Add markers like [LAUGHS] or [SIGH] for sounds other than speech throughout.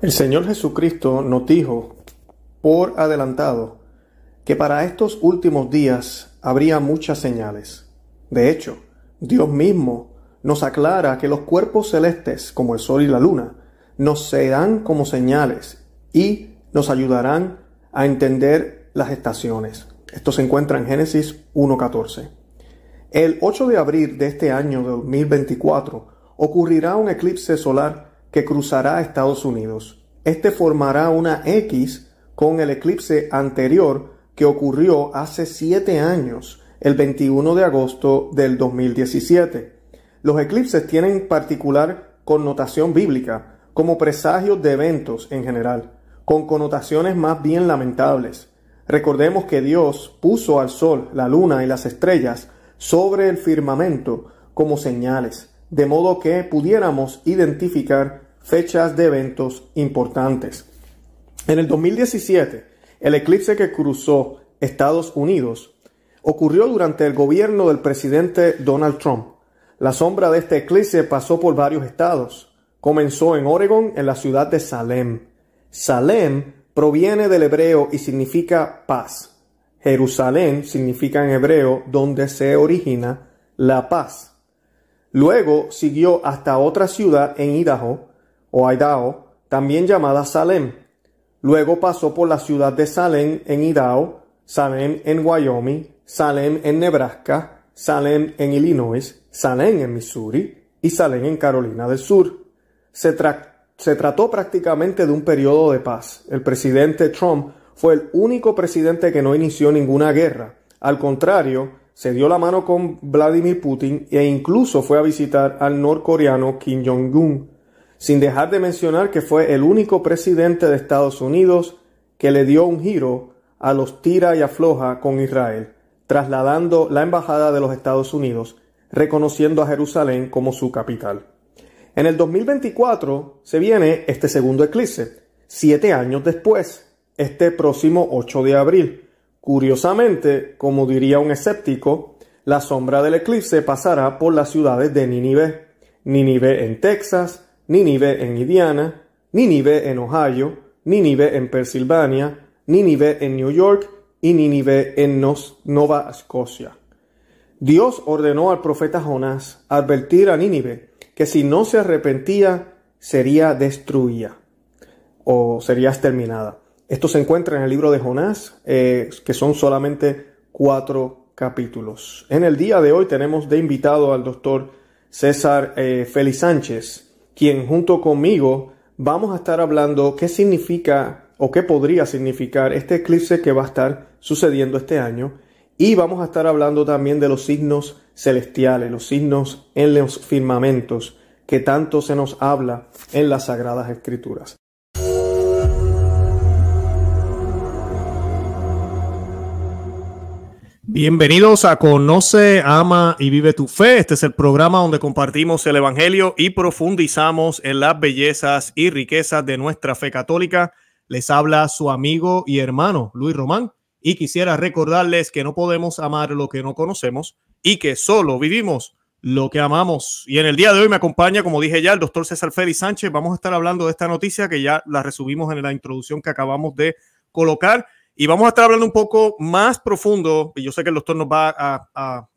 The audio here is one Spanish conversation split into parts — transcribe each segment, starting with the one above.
El Señor Jesucristo nos dijo por adelantado que para estos últimos días habría muchas señales. De hecho, Dios mismo nos aclara que los cuerpos celestes, como el Sol y la Luna, nos serán como señales y nos ayudarán a entender las estaciones. Esto se encuentra en Génesis 1.14. El 8 de abril de este año 2024 ocurrirá un eclipse solar que cruzará Estados Unidos. Este formará una X con el eclipse anterior que ocurrió hace siete años, el 21 de agosto del 2017. Los eclipses tienen particular connotación bíblica, como presagios de eventos en general, con connotaciones más bien lamentables. Recordemos que Dios puso al sol, la luna y las estrellas sobre el firmamento como señales, de modo que pudiéramos identificar fechas de eventos importantes. En el 2017, el eclipse que cruzó Estados Unidos ocurrió durante el gobierno del presidente Donald Trump. La sombra de este eclipse pasó por varios estados. Comenzó en Oregon, en la ciudad de Salem. Salem proviene del hebreo y significa paz. Jerusalén significa en hebreo donde se origina la paz. Luego siguió hasta otra ciudad en Idaho, o Idaho, también llamada Salem. Luego pasó por la ciudad de Salem en Idaho, Salem en Wyoming, Salem en Nebraska, Salem en Illinois, Salem en Missouri y Salem en Carolina del Sur. Se, se trató prácticamente de un periodo de paz. El presidente Trump fue el único presidente que no inició ninguna guerra. Al contrario, se dio la mano con Vladimir Putin e incluso fue a visitar al norcoreano Kim Jong-un sin dejar de mencionar que fue el único presidente de Estados Unidos que le dio un giro a los tira y afloja con Israel, trasladando la embajada de los Estados Unidos, reconociendo a Jerusalén como su capital. En el 2024 se viene este segundo eclipse, siete años después, este próximo 8 de abril. Curiosamente, como diría un escéptico, la sombra del eclipse pasará por las ciudades de Nínive, Nínive en Texas, Nínive en Indiana, Nínive en Ohio, Nínive en Pensilvania, Nínive en New York y Nínive en Nova Escocia. Dios ordenó al profeta Jonás advertir a Nínive que si no se arrepentía sería destruida o sería exterminada. Esto se encuentra en el libro de Jonás, eh, que son solamente cuatro capítulos. En el día de hoy tenemos de invitado al doctor César eh, Félix Sánchez, quien junto conmigo vamos a estar hablando qué significa o qué podría significar este eclipse que va a estar sucediendo este año. Y vamos a estar hablando también de los signos celestiales, los signos en los firmamentos que tanto se nos habla en las Sagradas Escrituras. Bienvenidos a Conoce, Ama y Vive tu Fe. Este es el programa donde compartimos el Evangelio y profundizamos en las bellezas y riquezas de nuestra fe católica. Les habla su amigo y hermano Luis Román y quisiera recordarles que no podemos amar lo que no conocemos y que solo vivimos lo que amamos. Y en el día de hoy me acompaña, como dije ya, el doctor César Félix Sánchez. Vamos a estar hablando de esta noticia que ya la resumimos en la introducción que acabamos de colocar y vamos a estar hablando un poco más profundo, y yo sé que el doctor nos va a,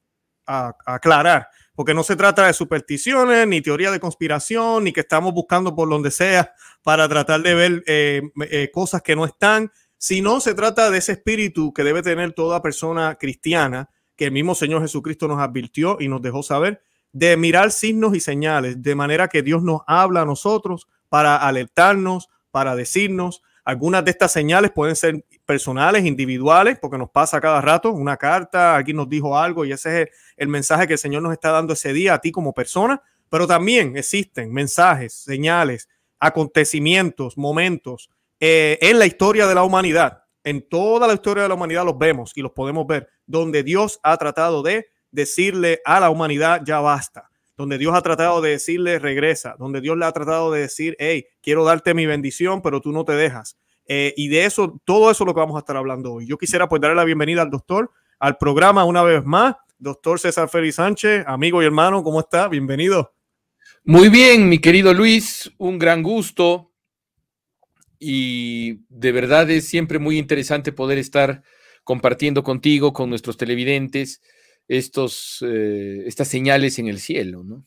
aclarar, porque no se trata de supersticiones, ni teoría de conspiración, ni que estamos buscando por donde sea para tratar de ver eh, eh, cosas que no están, sino se trata de ese espíritu que debe tener toda persona cristiana, que el mismo Señor Jesucristo nos advirtió y nos dejó saber, de mirar signos y señales, de manera que Dios nos habla a nosotros para alertarnos, para decirnos, algunas de estas señales pueden ser personales, individuales, porque nos pasa cada rato una carta, aquí nos dijo algo y ese es el, mensaje que el Señor nos está dando ese día a ti como persona, pero también existen mensajes, señales, acontecimientos, momentos eh, en la historia de la humanidad. En toda la historia de la humanidad los vemos y los podemos ver, donde Dios ha tratado de decirle a la humanidad, ya basta donde Dios ha tratado de decirle regresa, donde Dios le ha tratado de decir, hey, quiero darte mi bendición, pero tú no te dejas. Eh, y de eso, todo eso lo que vamos a estar hablando hoy. Yo quisiera pues darle la bienvenida al doctor, al programa una vez más. Doctor César Félix Sánchez, amigo y hermano, ¿cómo está? Bienvenido. Muy bien, mi querido Luis, un gran gusto. Y de verdad es siempre muy interesante poder estar compartiendo contigo, con nuestros televidentes, estos, eh, estas señales en el cielo, ¿no?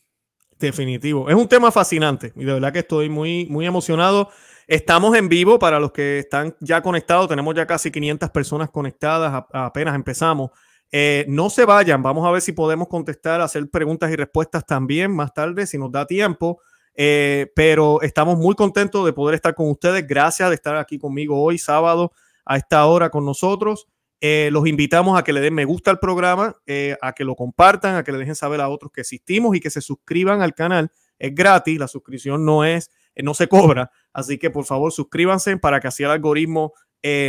Definitivo. Es un tema fascinante y de verdad que estoy muy, muy emocionado. Estamos en vivo para los que están ya conectados. Tenemos ya casi 500 personas conectadas. apenas empezamos. Eh, no se vayan. Vamos a ver si podemos contestar, hacer preguntas y respuestas también más tarde, si nos da tiempo. Eh, pero estamos muy contentos de poder estar con ustedes. Gracias de estar aquí conmigo hoy, sábado, a esta hora con nosotros. Eh, los invitamos a que le den me gusta al programa, eh, a que lo compartan, a que le dejen saber a otros que existimos y que se suscriban al canal. Es gratis, la suscripción no es, eh, no se cobra. Así que por favor suscríbanse para que así el algoritmo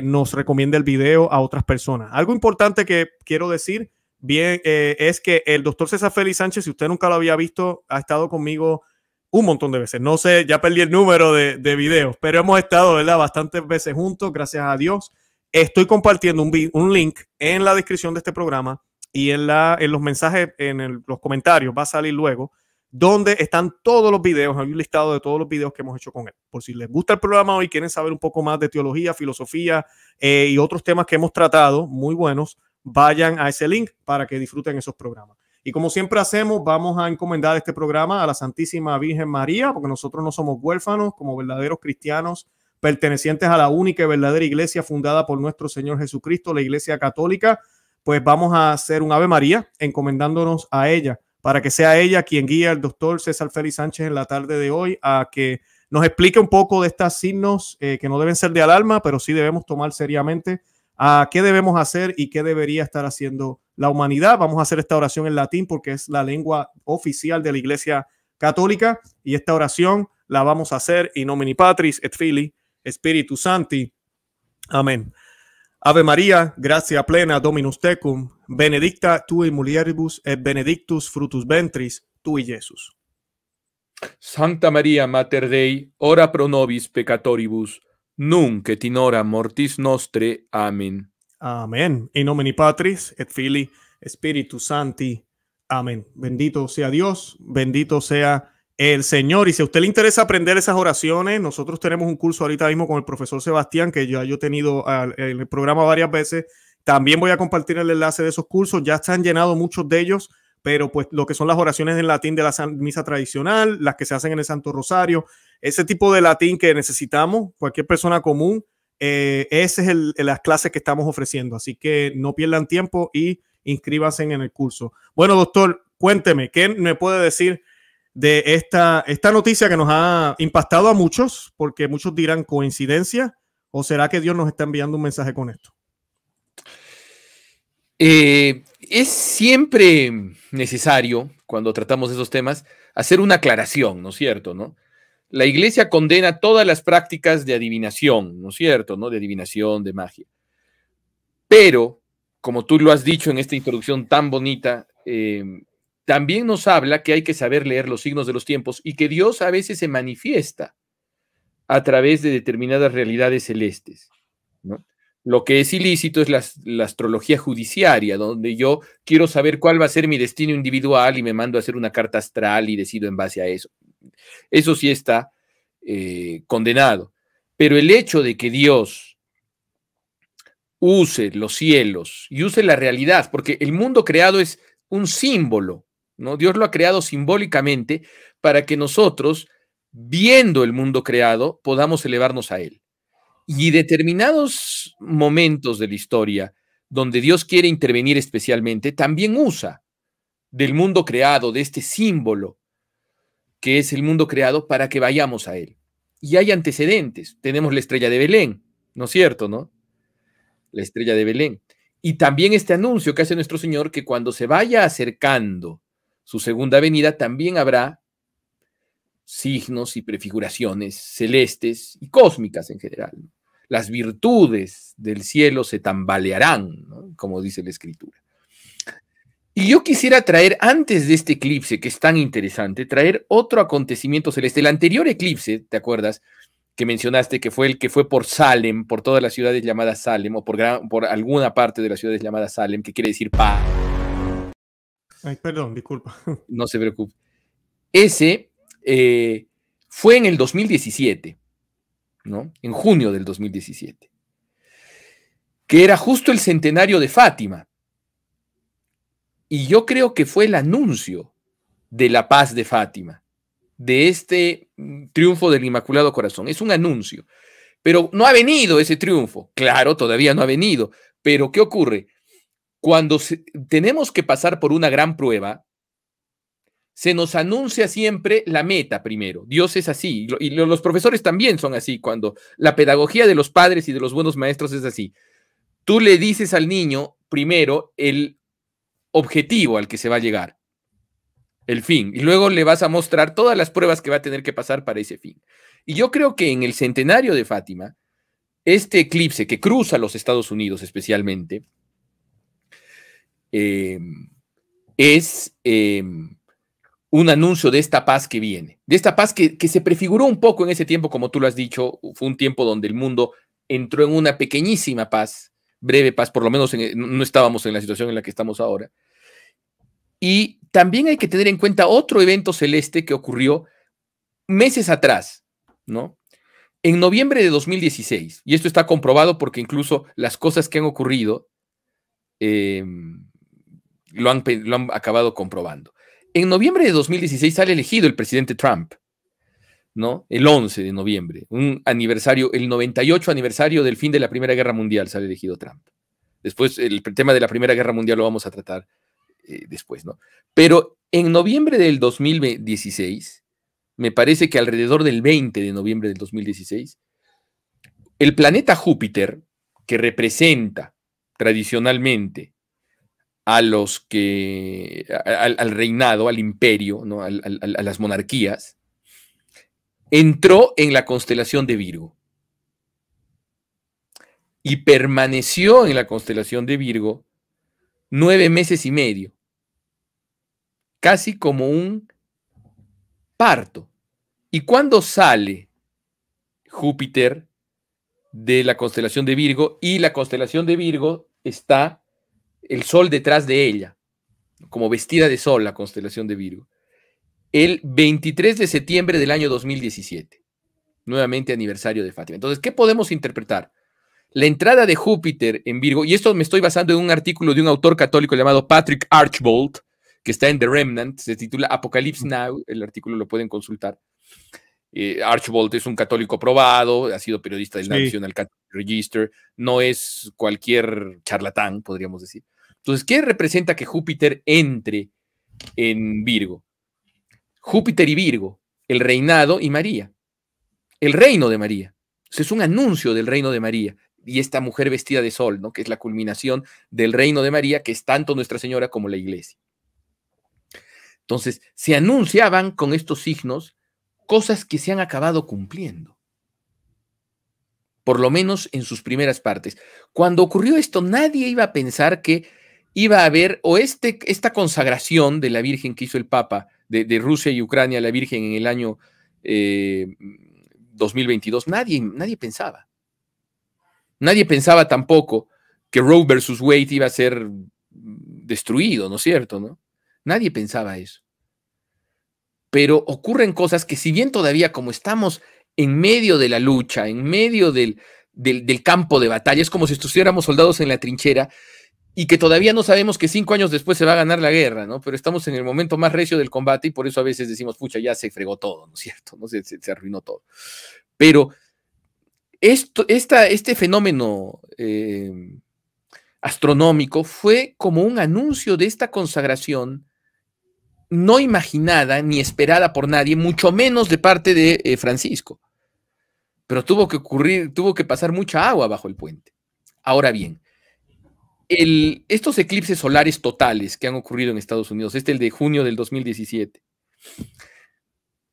nos recomiende el video a otras personas. Algo importante que quiero decir bien es que el doctor César Félix Sánchez, si usted nunca lo había visto, ha estado conmigo un montón de veces. No sé, ya perdí el número de, de videos, pero hemos estado, ¿verdad? Bastantes veces juntos, gracias a Dios. Estoy compartiendo un, link en la descripción de este programa y en, la, en los mensajes, en los comentarios, va a salir luego, donde están todos los videos, hay un listado de todos los videos que hemos hecho con él. Por si les gusta el programa hoy, quieren saber un poco más de teología, filosofía eh, y otros temas que hemos tratado, muy buenos, vayan a ese link para que disfruten esos programas. Y como siempre hacemos, vamos a encomendar este programa a la Santísima Virgen María, porque nosotros no somos huérfanos, como verdaderos cristianos pertenecientes a la única y verdadera iglesia fundada por nuestro Señor Jesucristo, la Iglesia Católica, pues vamos a hacer un Ave María encomendándonos a ella, para que sea ella quien guíe al doctor César Félix Sánchez en la tarde de hoy a que nos explique un poco de estos signos eh, que no deben ser de alarma, pero sí debemos tomar seriamente a qué debemos hacer y qué debería estar haciendo la humanidad. Vamos a hacer esta oración en latín porque es la lengua oficial de la Iglesia Católica y esta oración la vamos a hacer in nomini patris et filii Espíritu Santi. Amén. Ave María, gracia plena, Dominus tecum, benedicta tu in mulieribus et benedictus frutus ventris tui, Jesús. Santa María, Mater Dei, ora pro nobis peccatoribus, nunc et in mortis nostre. Amén. Amén. In nomine Patris et Filii Espíritu Santi. Amén. Bendito sea Dios, bendito sea el Señor. Y si a usted le interesa aprender esas oraciones, nosotros tenemos un curso ahorita mismo con el profesor Sebastián, que ya yo he tenido en el programa varias veces. También voy a compartir el enlace de esos cursos. Ya están llenados muchos de ellos, pero pues lo que son las oraciones en latín de la misa tradicional, las que se hacen en el Santo Rosario, ese tipo de latín que necesitamos, cualquier persona común, Esas eh, ese es las clases que estamos ofreciendo. Así que no pierdan tiempo y inscríbanse en el curso. Bueno, doctor, cuénteme, ¿qué me puede decir de esta, esta noticia que nos ha impactado a muchos, porque muchos dirán coincidencia, o será que Dios nos está enviando un mensaje con esto? Eh, es siempre necesario, cuando tratamos esos temas, hacer una aclaración, ¿no es cierto? ¿No? La iglesia condena todas las prácticas de adivinación, ¿no es cierto? ¿No? De adivinación, de magia. Pero, como tú lo has dicho en esta introducción tan bonita, eh, también nos habla que hay que saber leer los signos de los tiempos y que Dios a veces se manifiesta a través de determinadas realidades celestes. Lo que es ilícito es la, astrología judiciaria, donde yo quiero saber cuál va a ser mi destino individual y me mando a hacer una carta astral y decido en base a eso. Eso sí está eh, condenado. Pero el hecho de que Dios use los cielos y use la realidad, porque el mundo creado es un símbolo Dios lo ha creado simbólicamente para que nosotros, viendo el mundo creado, podamos elevarnos a Él. Y determinados momentos de la historia donde Dios quiere intervenir especialmente, también usa del mundo creado, de este símbolo que es el mundo creado para que vayamos a Él. Y hay antecedentes. Tenemos la estrella de Belén, ¿no es cierto, no? La estrella de Belén. Y también este anuncio que hace nuestro Señor que cuando se vaya acercando su segunda venida, también habrá signos y prefiguraciones celestes y cósmicas en general. Las virtudes del cielo se tambalearán, como dice la escritura. Y yo quisiera traer, antes de este eclipse, que es tan interesante, traer otro acontecimiento celeste. El anterior eclipse, ¿te acuerdas? que mencionaste, que fue el que fue por Salem, por todas las ciudades llamadas Salem, o por, por alguna parte de las ciudades llamadas Salem, que quiere decir paz. Ay, perdón, disculpa. [LAUGHS] No se preocupe. Ese eh, fue en el 2017, ¿no? En junio del 2017, que era justo el centenario de Fátima. Y yo creo que fue el anuncio de la paz de Fátima, de este mm, triunfo del Inmaculado Corazón. Es un anuncio. Pero no ha venido ese triunfo. Claro, todavía no ha venido. Pero ¿qué ocurre? cuando tenemos que pasar por una gran prueba, se nos anuncia siempre la meta primero. Dios es así y los profesores también son así cuando la pedagogía de los padres y de los buenos maestros es así. Tú le dices al niño primero el objetivo al que se va a llegar, el fin, y luego le vas a mostrar todas las pruebas que va a tener que pasar para ese fin. Y yo creo que en el centenario de Fátima, este eclipse que cruza los Estados Unidos especialmente, eh, es eh, un anuncio de esta paz que viene, de esta paz que, se prefiguró un poco en ese tiempo, como tú lo has dicho, fue un tiempo donde el mundo entró en una pequeñísima paz, breve paz, por lo menos no estábamos en la situación en la que estamos ahora. Y también hay que tener en cuenta otro evento celeste que ocurrió meses atrás, ¿no? En noviembre de 2016, y esto está comprobado porque incluso las cosas que han ocurrido eh, lo han, han acabado comprobando. En noviembre de 2016 sale elegido el presidente Trump, ¿no? El 11 de noviembre, un aniversario, el 98 aniversario del fin de la Primera Guerra Mundial sale elegido Trump. Después, el tema de la Primera Guerra Mundial lo vamos a tratar eh, después, ¿no? Pero en noviembre del 2016, me parece que alrededor del 20 de noviembre del 2016, el planeta Júpiter, que representa tradicionalmente a los que, al, reinado, al imperio, ¿no? a las monarquías, entró en la constelación de Virgo y permaneció en la constelación de Virgo nueve meses y medio, casi como un parto. ¿Y cuándo sale Júpiter de la constelación de Virgo? Y la constelación de Virgo está el sol detrás de ella, como vestida de sol la constelación de Virgo, el 23 de septiembre del año 2017, nuevamente aniversario de Fátima. Entonces, ¿qué podemos interpretar? La entrada de Júpiter en Virgo, y esto me estoy basando en un artículo de un autor católico llamado Patrick Archbold, que está en The Remnant, se titula Apocalypse Now, el artículo lo pueden consultar. Eh, Archbold es un católico probado, ha sido periodista del National Catholic Register, no es cualquier charlatán, podríamos decir. Entonces, ¿qué representa que Júpiter entre en Virgo? Júpiter y Virgo, el reinado y María, el reino de María. es un anuncio del reino de María y esta mujer vestida de sol, ¿no? que es la culminación del reino de María, que es tanto Nuestra Señora como la iglesia. Entonces, se anunciaban con estos signos cosas que se han acabado cumpliendo, por lo menos en sus primeras partes. Cuando ocurrió esto, nadie iba a pensar que iba a haber o este, esta consagración de la Virgen que hizo el Papa de, Rusia y Ucrania a la Virgen en el año 2022, eh, nadie, nadie pensaba. Nadie pensaba tampoco que Roe versus Wade iba a ser destruido, ¿no es cierto? ¿no? Nadie pensaba eso. Pero ocurren cosas que si bien todavía como estamos en medio de la lucha, en medio del, del campo de batalla, es como si estuviéramos soldados en la trinchera y que todavía no sabemos que cinco años después se va a ganar la guerra, ¿no? Pero estamos en el momento más recio del combate y por eso a veces decimos, pucha, ya se fregó todo, ¿no es cierto? ¿No? Se, arruinó todo. Pero esto, este fenómeno eh, astronómico fue como un anuncio de esta consagración no imaginada ni esperada por nadie, mucho menos de parte de eh, Francisco. Pero tuvo que ocurrir, tuvo que pasar mucha agua bajo el puente. Ahora bien, estos eclipses solares totales que han ocurrido en Estados Unidos, este el de junio del 2017,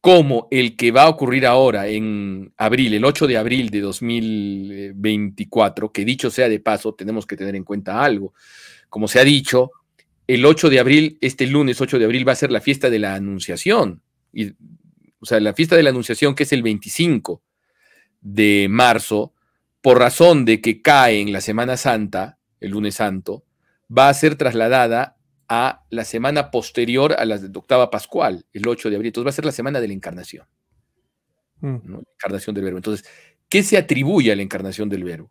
como el que va a ocurrir ahora en abril, el 8 de abril de 2024, que dicho sea de paso, tenemos que tener en cuenta algo. Como se ha dicho, el 8 de abril, este lunes 8 de abril, va a ser la fiesta de la Anunciación. Y, o sea, la fiesta de la Anunciación que es el 25 de marzo, por razón de que cae en la Semana Santa, el lunes santo, va a ser trasladada a la semana posterior a la octava pascual, el 8 de abril. Entonces va a ser la semana de la encarnación. Mm. La encarnación del verbo. Entonces, ¿qué se atribuye a la encarnación del verbo?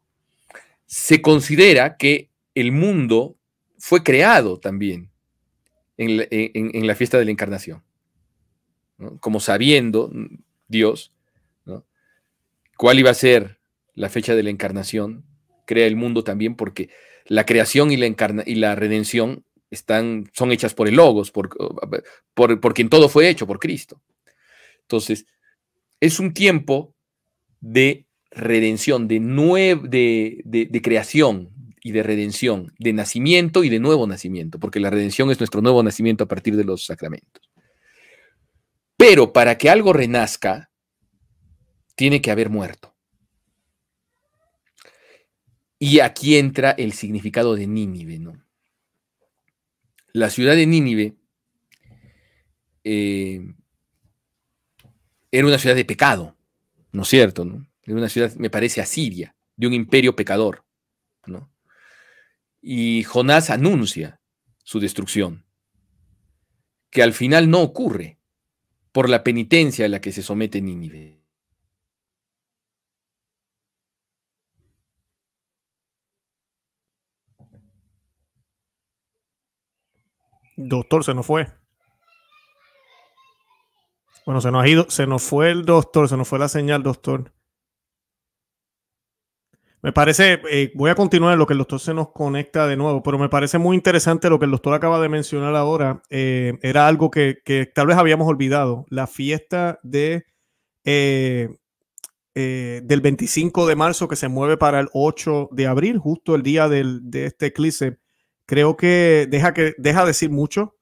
Se considera que el mundo fue creado también en la, fiesta de la encarnación. Como sabiendo Dios cuál iba a ser la fecha de la encarnación, crea el mundo también porque la creación y la, y la redención están, son hechas por el Logos, por, por, quien todo fue hecho, por Cristo. Entonces, es un tiempo de redención, de, de, creación y de redención, de nacimiento y de nuevo nacimiento, porque la redención es nuestro nuevo nacimiento a partir de los sacramentos. Pero para que algo renazca, tiene que haber muerto. Y aquí entra el significado de Nínive, ¿no? La ciudad de Nínive eh, era una ciudad de pecado, ¿no es cierto? Era una ciudad, me parece, asiria, de un imperio pecador, ¿no? Y Jonás anuncia su destrucción, que al final no ocurre por la penitencia a la que se somete Nínive. Doctor se nos fue. Bueno, se nos ha ido, se nos fue el doctor, se nos fue la señal, doctor. Me parece, eh, voy a continuar lo que el doctor se nos conecta de nuevo, pero me parece muy interesante lo que el doctor acaba de mencionar ahora. Eh, era algo que, tal vez habíamos olvidado, la fiesta de, eh, del 25 de marzo que se mueve para el 8 de abril, justo el día del, de este eclipse creo que deja, que, deja decir mucho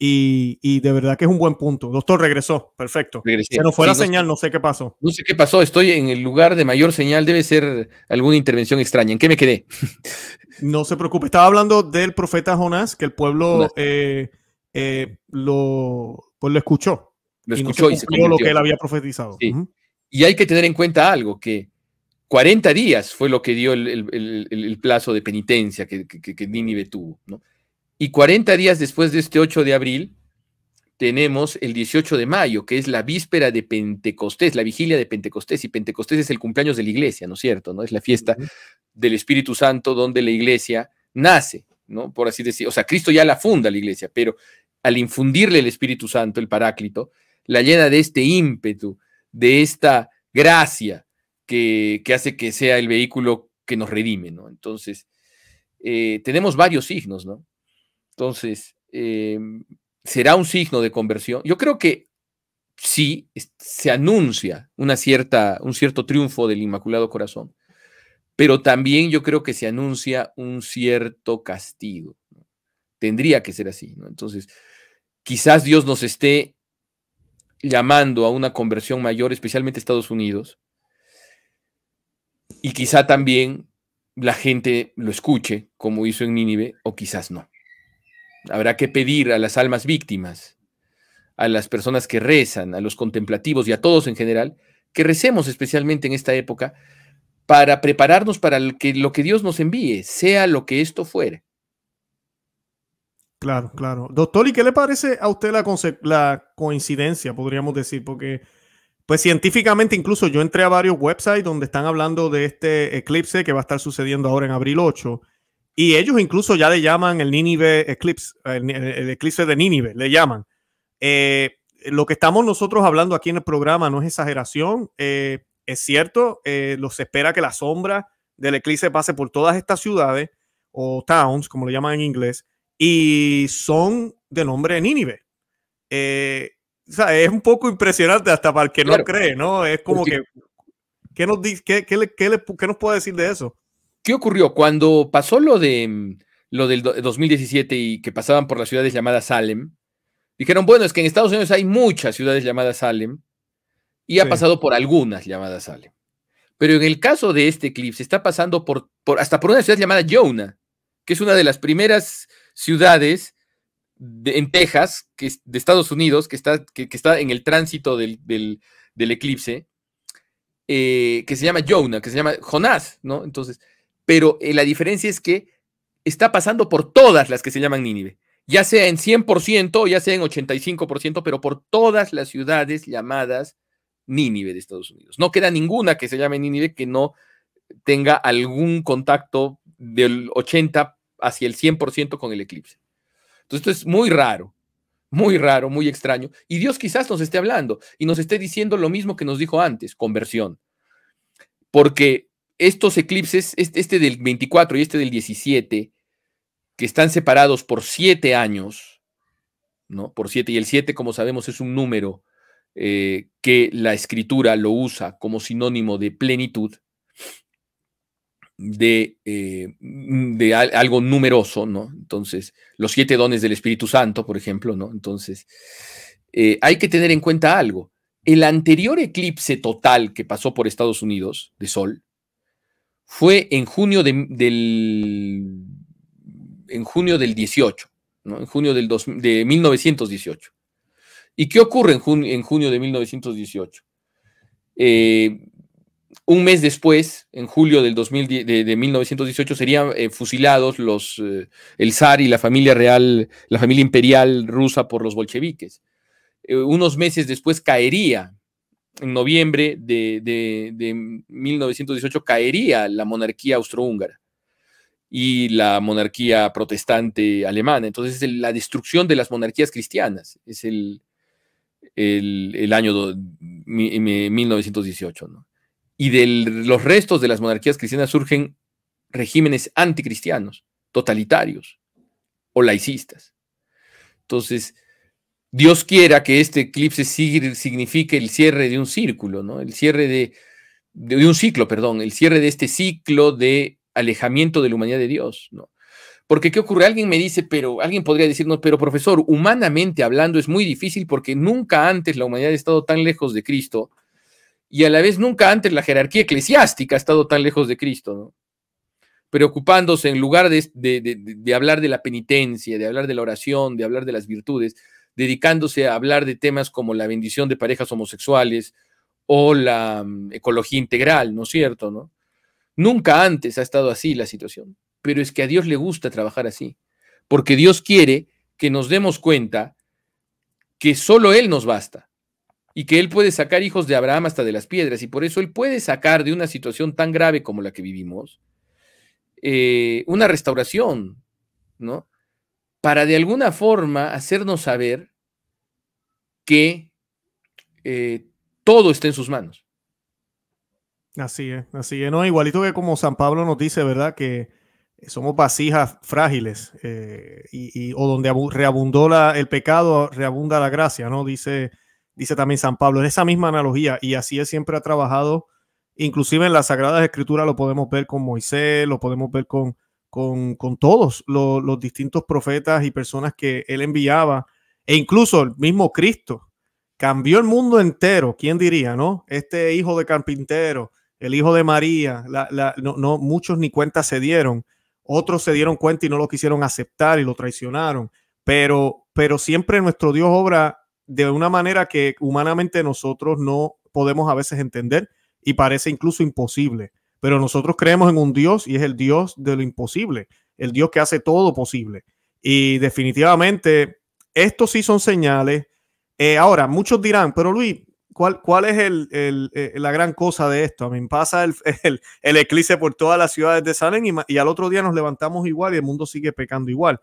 y, y, de verdad que es un buen punto. Doctor, regresó, perfecto. Regresé. Se nos fue la señal, no sé qué pasó. No sé qué pasó, estoy en el lugar de mayor señal, debe ser alguna intervención extraña. ¿En qué me quedé? [LAUGHS] no se preocupe, estaba hablando del profeta Jonás, que el pueblo eh, eh, lo, pues lo escuchó. Lo escuchó y, se lo que él había profetizado. Y hay que tener en cuenta algo, que 40 días fue lo que dio el, plazo de penitencia que, que, Nínive tuvo. ¿no? Y 40 días después de este 8 de abril, tenemos el 18 de mayo, que es la víspera de Pentecostés, la vigilia de Pentecostés, y Pentecostés es el cumpleaños de la iglesia, ¿no es cierto? ¿No? Es la fiesta del Espíritu Santo donde la iglesia nace, ¿no? Por así decir, o sea, Cristo ya la funda la iglesia, pero al infundirle el Espíritu Santo, el Paráclito, la llena de este ímpetu, de esta gracia, que, hace que sea el vehículo que nos redime, ¿no? Entonces, eh, tenemos varios signos, ¿no? Entonces, eh, ¿será un signo de conversión? Yo creo que sí, se anuncia una cierta, un cierto triunfo del Inmaculado Corazón, pero también yo creo que se anuncia un cierto castigo. Tendría que ser así, ¿no? Entonces, quizás Dios nos esté llamando a una conversión mayor, especialmente Estados Unidos, y quizá también la gente lo escuche, como hizo en Nínive, o quizás no. Habrá que pedir a las almas víctimas, a las personas que rezan, a los contemplativos y a todos en general, que recemos especialmente en esta época para prepararnos para lo que, lo que Dios nos envíe, sea lo que esto fuere. Claro, claro. Doctor, ¿y qué le parece a usted la, la coincidencia, podríamos decir? Porque pues científicamente, incluso yo entré a varios websites donde están hablando de este eclipse que va a estar sucediendo ahora en abril 8. Y ellos incluso ya le llaman el Nínive Eclipse, el, eclipse de Nínive, le llaman. Eh, lo que estamos nosotros hablando aquí en el programa no es exageración. Eh, es cierto, eh, los espera que la sombra del eclipse pase por todas estas ciudades o towns, como lo llaman en inglés, y son de nombre Nínive. Eh, o sea, es un poco impresionante hasta para el que no cree, ¿no? Es como que, ¿qué nos, qué, qué, puede decir de eso? ¿Qué ocurrió? Cuando pasó lo, de, mm, lo del 2017 y que pasaban por las ciudades llamadas Salem, dijeron, bueno, es que en Estados Unidos hay muchas ciudades llamadas Salem y ha pasado por algunas llamadas Salem. Pero en el caso de este eclipse, se está pasando por, hasta por una ciudad llamada Jonah, que es una de las primeras ciudades en Texas, que es de Estados Unidos, que está, que, está en el tránsito del, eclipse, eh, que se llama Jonah, que se llama Jonás, ¿no? Entonces, pero eh, la diferencia es que está pasando por todas las que se llaman Nínive, ya sea en 100%, ya sea en 85%, pero por todas las ciudades llamadas Nínive de Estados Unidos. No queda ninguna que se llame Nínive que no tenga algún contacto del 80 hacia el 100% con el eclipse. Entonces, esto es muy raro, muy raro, muy extraño. Y Dios quizás nos esté hablando y nos esté diciendo lo mismo que nos dijo antes, conversión. Porque estos eclipses, este, del 24 y este del 17, que están separados por siete años, ¿no? Por siete, y el siete, como sabemos, es un número eh, que la escritura lo usa como sinónimo de plenitud de, eh, mm, algo numeroso, ¿no? Entonces, los siete dones del Espíritu Santo, por ejemplo, ¿no? Entonces, eh, hay que tener en cuenta algo. El anterior eclipse total que pasó por Estados Unidos de Sol fue en junio del en junio del 18, ¿no? en junio del de 1918. ¿Y qué ocurre en junio, en junio de 1918? Eh, un mes después, en julio del de, 1918, serían eh, fusilados los, eh, el zar y la familia real, la familia imperial rusa por los bolcheviques. Eh, unos meses después caería, en noviembre de, 1918, caería la monarquía austrohúngara y la monarquía protestante alemana. Entonces, la destrucción de las monarquías cristianas es el, el, año 1918. ¿no? y de los restos de las monarquías cristianas surgen regímenes anticristianos, totalitarios o laicistas. Entonces, Dios quiera que este eclipse signifique el cierre de un círculo, ¿no? El cierre de, un ciclo, perdón, el cierre de este ciclo de alejamiento de la humanidad de Dios, ¿no? Porque ¿qué ocurre? Alguien me dice, pero alguien podría decirnos, pero profesor, humanamente hablando es muy difícil porque nunca antes la humanidad ha estado tan lejos de Cristo y a la vez nunca antes la jerarquía eclesiástica ha estado tan lejos de Cristo, ¿no? preocupándose en lugar de, hablar de la penitencia, de hablar de la oración, de hablar de las virtudes, dedicándose a hablar de temas como la bendición de parejas homosexuales o la mm, ecología integral, ¿no es cierto? ¿no? Nunca antes ha estado así la situación, pero es que a Dios le gusta trabajar así, porque Dios quiere que nos demos cuenta que solo Él nos basta y que Él puede sacar hijos de Abraham hasta de las piedras, y por eso Él puede sacar de una situación tan grave como la que vivimos eh, una restauración, ¿no? Para de alguna forma hacernos saber que eh, todo está en sus manos. Así es, así es, ¿no? Igualito que como San Pablo nos dice, ¿verdad? Que somos vasijas frágiles eh, y, o donde reabundó la, el pecado, reabunda la gracia, ¿no? Dice dice también San Pablo, en esa misma analogía y así él siempre ha trabajado, inclusive en las Sagradas Escrituras lo podemos ver con Moisés, lo podemos ver con, con, con todos los, distintos profetas y personas que él enviaba, e incluso el mismo Cristo. Cambió el mundo entero, ¿quién diría, no? Este hijo de carpintero, el hijo de María, no, no, muchos ni cuenta se dieron, otros se dieron cuenta y no lo quisieron aceptar y lo traicionaron, pero, pero siempre nuestro Dios obra de una manera que humanamente nosotros no podemos a veces entender y parece incluso imposible. Pero nosotros creemos en un Dios y es el Dios de lo imposible, el Dios que hace todo posible. Y definitivamente, estos sí son señales. Eh, ahora, muchos dirán, pero Luis, ¿cuál, cuál es eh, la gran cosa de esto? A mí pasa [LAUGHS] el, eclipse por todas las ciudades de Salem y al otro día nos levantamos igual y el mundo sigue pecando igual.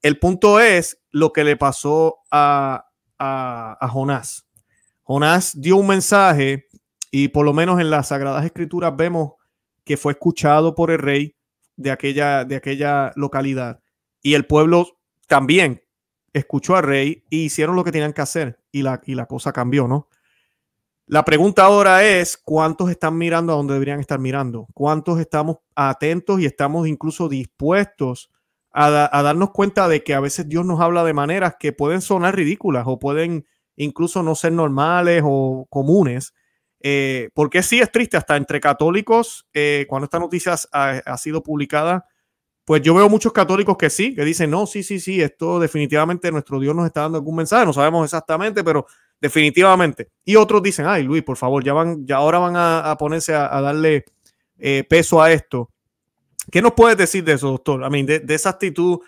El punto es lo que le pasó a, a, Jonás. Jonás dio un mensaje y por lo menos en las Sagradas Escrituras vemos que fue escuchado por el rey de aquella, de aquella localidad. Y el pueblo también escuchó al rey y hicieron lo que tenían que hacer y la, y la cosa cambió, ¿no? La pregunta ahora es, ¿cuántos están mirando a donde deberían estar mirando? ¿Cuántos estamos atentos y estamos incluso dispuestos a, darnos cuenta de que a veces Dios nos habla de maneras que pueden sonar ridículas o pueden incluso no ser normales o comunes. Eh, porque sí es triste, hasta entre católicos, eh, cuando esta noticia ha, sido publicada, pues yo veo muchos católicos que sí, que dicen, no, sí, sí, sí, esto definitivamente nuestro Dios nos está dando algún mensaje, no sabemos exactamente, pero definitivamente. Y otros dicen, ay, Luis, por favor, ya van, ya ahora van a, ponerse a, darle eh, peso a esto. ¿Qué nos puedes decir de eso, doctor? I mean, de, esa actitud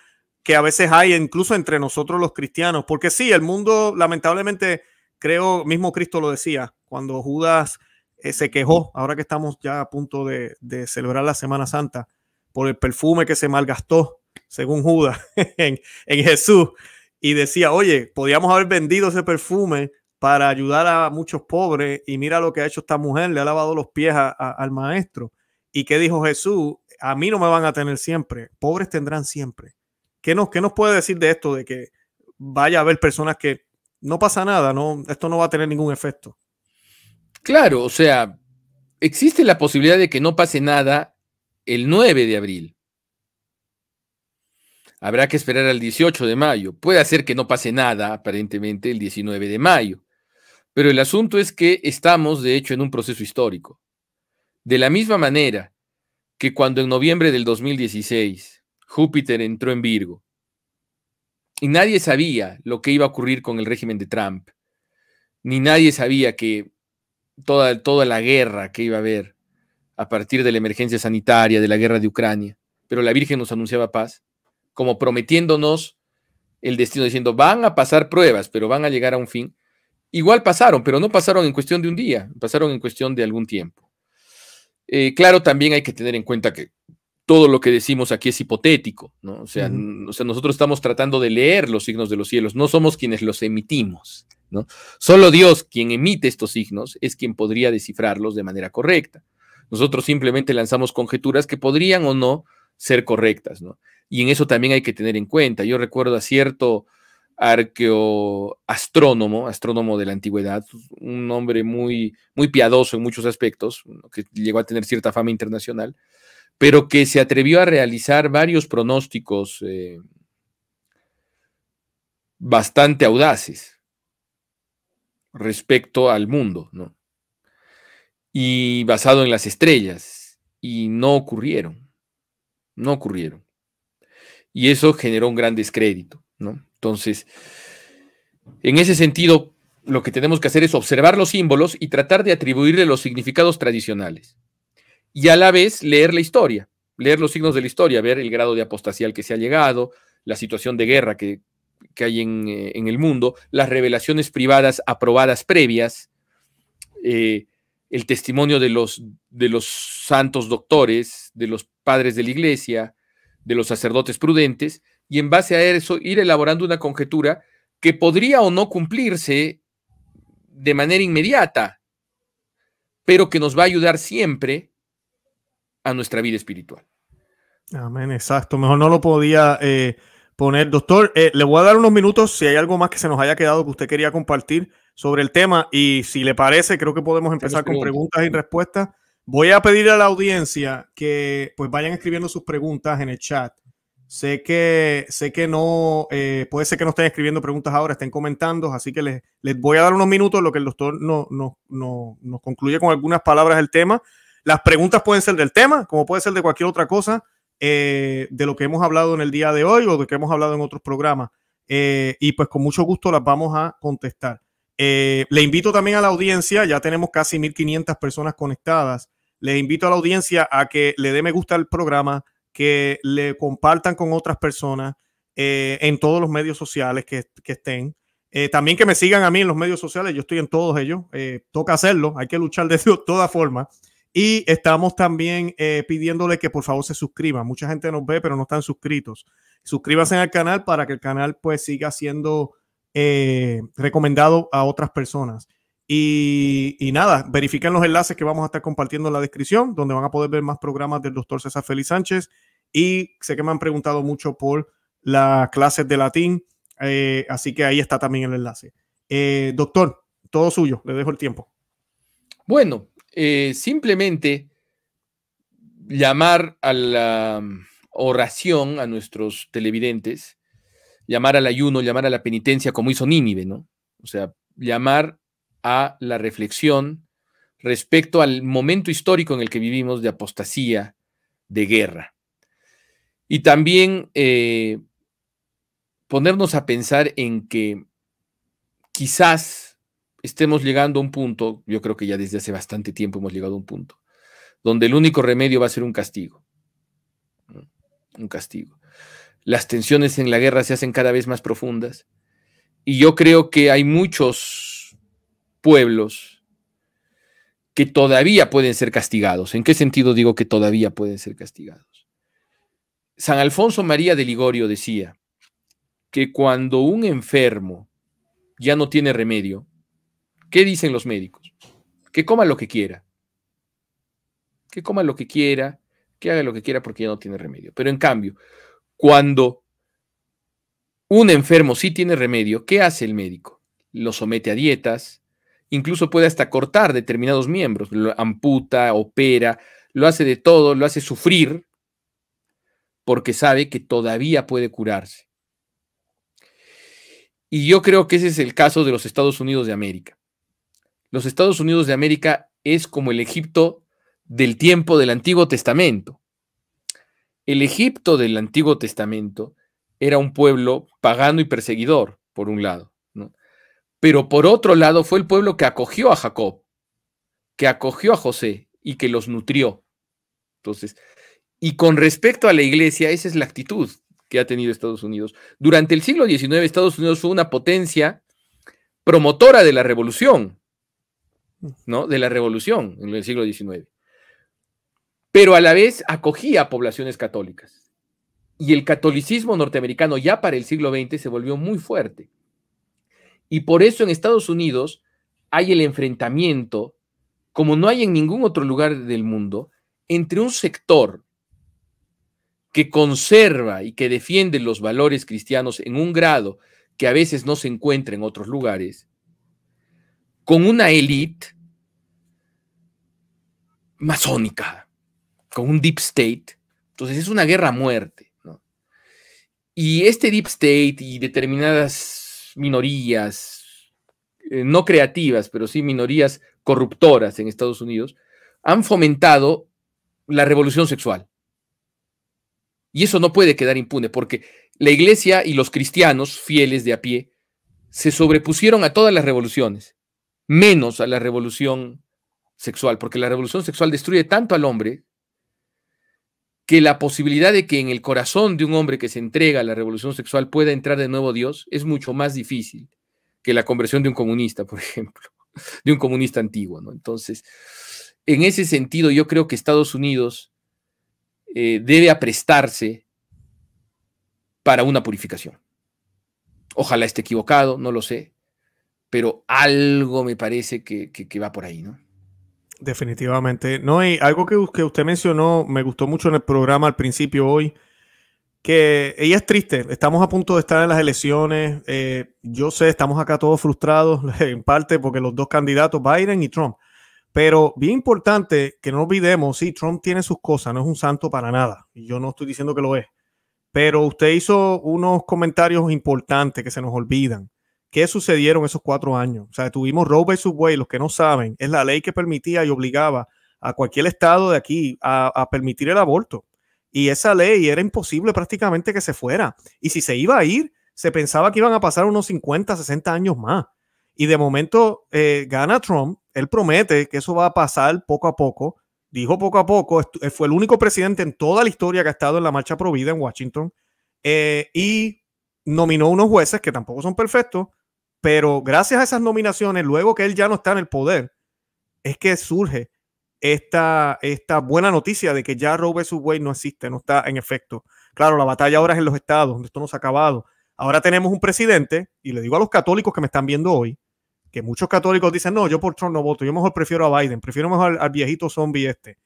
que a veces hay incluso entre nosotros los cristianos, porque sí, el mundo lamentablemente, creo, mismo Cristo lo decía, cuando Judas eh, se quejó, ahora que estamos ya a punto de, celebrar la Semana Santa, por el perfume que se malgastó, según Judas, [LAUGHS] en, Jesús, y decía, oye, podíamos haber vendido ese perfume para ayudar a muchos pobres, y mira lo que ha hecho esta mujer, le ha lavado los pies al maestro. ¿Y qué dijo Jesús? a mí no me van a tener siempre, pobres tendrán siempre. ¿Qué nos, qué nos puede decir de esto, de que vaya a haber personas que no pasa nada, no, esto no va a tener ningún efecto? Claro, o sea, existe la posibilidad de que no pase nada el 9 de abril. Habrá que esperar al 18 de mayo. Puede ser que no pase nada, aparentemente, el 19 de mayo. Pero el asunto es que estamos, de hecho, en un proceso histórico. De la misma manera que cuando en noviembre del 2016 Júpiter entró en Virgo y nadie sabía lo que iba a ocurrir con el régimen de Trump, ni nadie sabía que toda, toda la guerra que iba a haber a partir de la emergencia sanitaria, de la guerra de Ucrania, pero la Virgen nos anunciaba paz, como prometiéndonos el destino, diciendo, van a pasar pruebas, pero van a llegar a un fin. Igual pasaron, pero no pasaron en cuestión de un día, pasaron en cuestión de algún tiempo. Eh, claro, también hay que tener en cuenta que todo lo que decimos aquí es hipotético, ¿no? O sea, o sea, nosotros estamos tratando de leer los signos de los cielos, no somos quienes los emitimos, ¿no? Solo Dios, quien emite estos signos, es quien podría descifrarlos de manera correcta. Nosotros simplemente lanzamos conjeturas que podrían o no ser correctas, ¿no? Y en eso también hay que tener en cuenta. Yo recuerdo a cierto arqueoastrónomo, astrónomo de la antigüedad, pues, un hombre muy, muy piadoso en muchos aspectos, que llegó a tener cierta fama internacional, pero que se atrevió a realizar varios pronósticos eh, bastante audaces respecto al mundo, ¿no? Y basado en las estrellas, y no ocurrieron, no ocurrieron. Y eso generó un gran descrédito entonces, en ese sentido, lo que tenemos que hacer es observar los símbolos y tratar de atribuirle los significados tradicionales. Y a la vez leer la historia, leer los signos de la historia, ver el grado de apostasía al que se ha llegado, la situación de guerra que, hay eh, en, el mundo, las revelaciones privadas aprobadas previas, eh, el testimonio de los, de los santos doctores, de los padres de la iglesia, de los sacerdotes prudentes, y en base a eso ir elaborando una conjetura que podría o no cumplirse de manera inmediata, pero que nos va a ayudar siempre a nuestra vida espiritual. Amén, exacto. Mejor no lo podía eh, poner. Doctor, eh, le voy a dar unos minutos si hay algo más que se nos haya quedado que usted quería compartir sobre el tema y si le parece, creo que podemos empezar con preguntas y respuestas. Voy a pedir a la audiencia que pues vayan escribiendo sus preguntas en el chat Sé que, sé que no, eh, puede ser que no estén escribiendo preguntas ahora, estén comentando, así que les, les voy a dar unos minutos, lo que el doctor no, nos concluye con algunas palabras del tema. Las preguntas pueden ser del tema, como puede ser de cualquier otra cosa, eh, de lo que hemos hablado en el día de hoy o de lo que hemos hablado en otros programas. Eh, y pues con mucho gusto las vamos a contestar. le invito también a la audiencia, ya tenemos casi 1.500 personas conectadas, les invito a la audiencia a que le dé me gusta al programa, que le compartan con otras personas eh, en todos los medios sociales que, que estén. Eh, también que me sigan a mí en los medios sociales, yo estoy en todos ellos, eh, toca hacerlo, hay que luchar de [LAUGHS] todas formas Y estamos también pidiéndole que por favor se suscriban. Mucha gente nos ve, pero no están suscritos. Suscríbanse al canal para que el canal pues siga siendo recomendado a otras personas. Y, y, nada, verifiquen los enlaces que vamos a estar compartiendo en la descripción, donde van a poder ver más programas del doctor César Félix Sánchez y sé que me han preguntado mucho por las clases de latín, eh, así que ahí está también el enlace. Eh, doctor, todo suyo, le dejo el tiempo. Bueno, eh, simplemente llamar a la um, oración a nuestros televidentes, llamar al ayuno, llamar a la penitencia, como hizo Nínive, ¿no? O sea, llamar a la reflexión respecto al momento histórico en el que vivimos de apostasía, de guerra. Y también eh, ponernos a pensar en que quizás estemos llegando a un punto, yo creo que ya desde hace bastante tiempo hemos llegado a un punto, donde el único remedio va a ser un castigo. Un castigo. Las tensiones en la guerra se hacen cada vez más profundas y yo creo que hay muchos pueblos que todavía pueden ser castigados. ¿En qué sentido digo que todavía pueden ser castigados? San Alfonso María de Ligorio decía que cuando un enfermo ya no tiene remedio, ¿qué dicen los médicos? Que coma lo que quiera. Que coma lo que quiera, que haga lo que quiera porque ya no tiene remedio. Pero en cambio, cuando un enfermo sí tiene remedio, ¿qué hace el médico? Lo somete a dietas, incluso puede hasta cortar determinados miembros, lo amputa, opera, lo hace de todo, lo hace sufrir porque sabe que todavía puede curarse. Y yo creo que ese es el caso de los Estados Unidos de América. Los Estados Unidos de América es como el Egipto del tiempo del Antiguo Testamento. El Egipto del Antiguo Testamento era un pueblo pagano y perseguidor, por un lado. Pero por otro lado fue el pueblo que acogió a Jacob, que acogió a José y que los nutrió. Entonces, y con respecto a la iglesia, esa es la actitud que ha tenido Estados Unidos. Durante el siglo XIX, Estados Unidos fue una potencia promotora de la revolución, ¿no? De la revolución en el siglo XIX. Pero a la vez acogía a poblaciones católicas. Y el catolicismo norteamericano ya para el siglo XX se volvió muy fuerte. Y por eso en Estados Unidos hay el enfrentamiento, como no hay en ningún otro lugar del mundo, entre un sector que conserva y que defiende los valores cristianos en un grado que a veces no se encuentra en otros lugares, con una élite masónica, con un deep state. Entonces es una guerra a muerte. Y este deep state y determinadas minorías, eh, no creativas, pero sí minorías corruptoras en Estados Unidos, han fomentado la revolución sexual y eso no puede quedar impune porque la iglesia y los cristianos fieles de a pie se sobrepusieron a todas las revoluciones, menos a la revolución sexual, porque la revolución sexual destruye tanto al hombre que la posibilidad de que en el corazón de un hombre que se entrega a la revolución sexual pueda entrar de nuevo Dios es mucho más difícil que la conversión de un comunista, [LAUGHS] por ejemplo, de un comunista antiguo, ¿no? Entonces, en ese sentido, yo creo que Estados Unidos eh, debe aprestarse para una purificación. Ojalá esté equivocado, no lo sé, pero algo me parece que, va por ahí, ¿no? Definitivamente. No, hay algo que, usted mencionó, me gustó mucho en el programa al principio hoy, que ella es triste. Estamos a punto de estar en las elecciones. Eh, yo sé, estamos acá todos frustrados, [LAUGHS] en parte porque los dos candidatos, Biden y Trump, pero bien importante que no olvidemos, si Trump tiene sus cosas, no es un santo para nada. Y yo no estoy diciendo que lo es. Pero usted hizo unos comentarios importantes que se nos olvidan. ¿Qué sucedieron esos cuatro años? O sea, tuvimos Roe vs. Wade, los que no saben, es la ley que permitía y obligaba a cualquier estado de aquí a, permitir el aborto. Y esa ley era imposible prácticamente que se fuera. Y si se iba a ir, se pensaba que iban a pasar unos 50, 60 años más. Y de momento eh, gana Trump él promete que eso va a pasar poco a poco. Dijo poco a poco, eh, fue el único presidente en toda la historia que ha estado en la marcha provida en Washington eh, y nominó unos jueces que tampoco son perfectos, pero gracias a esas nominaciones, luego que él ya no está en el poder, es que surge esta, esta buena noticia de que ya Roe vs. Wade no existe, no está en efecto. Claro, la batalla ahora es en los estados, donde esto no se ha acabado. Ahora tenemos un presidente, y le digo a los católicos que me están viendo hoy, que muchos católicos dicen, no, yo por Trump no voto, yo mejor prefiero a Biden, prefiero mejor al, viejito zombie este.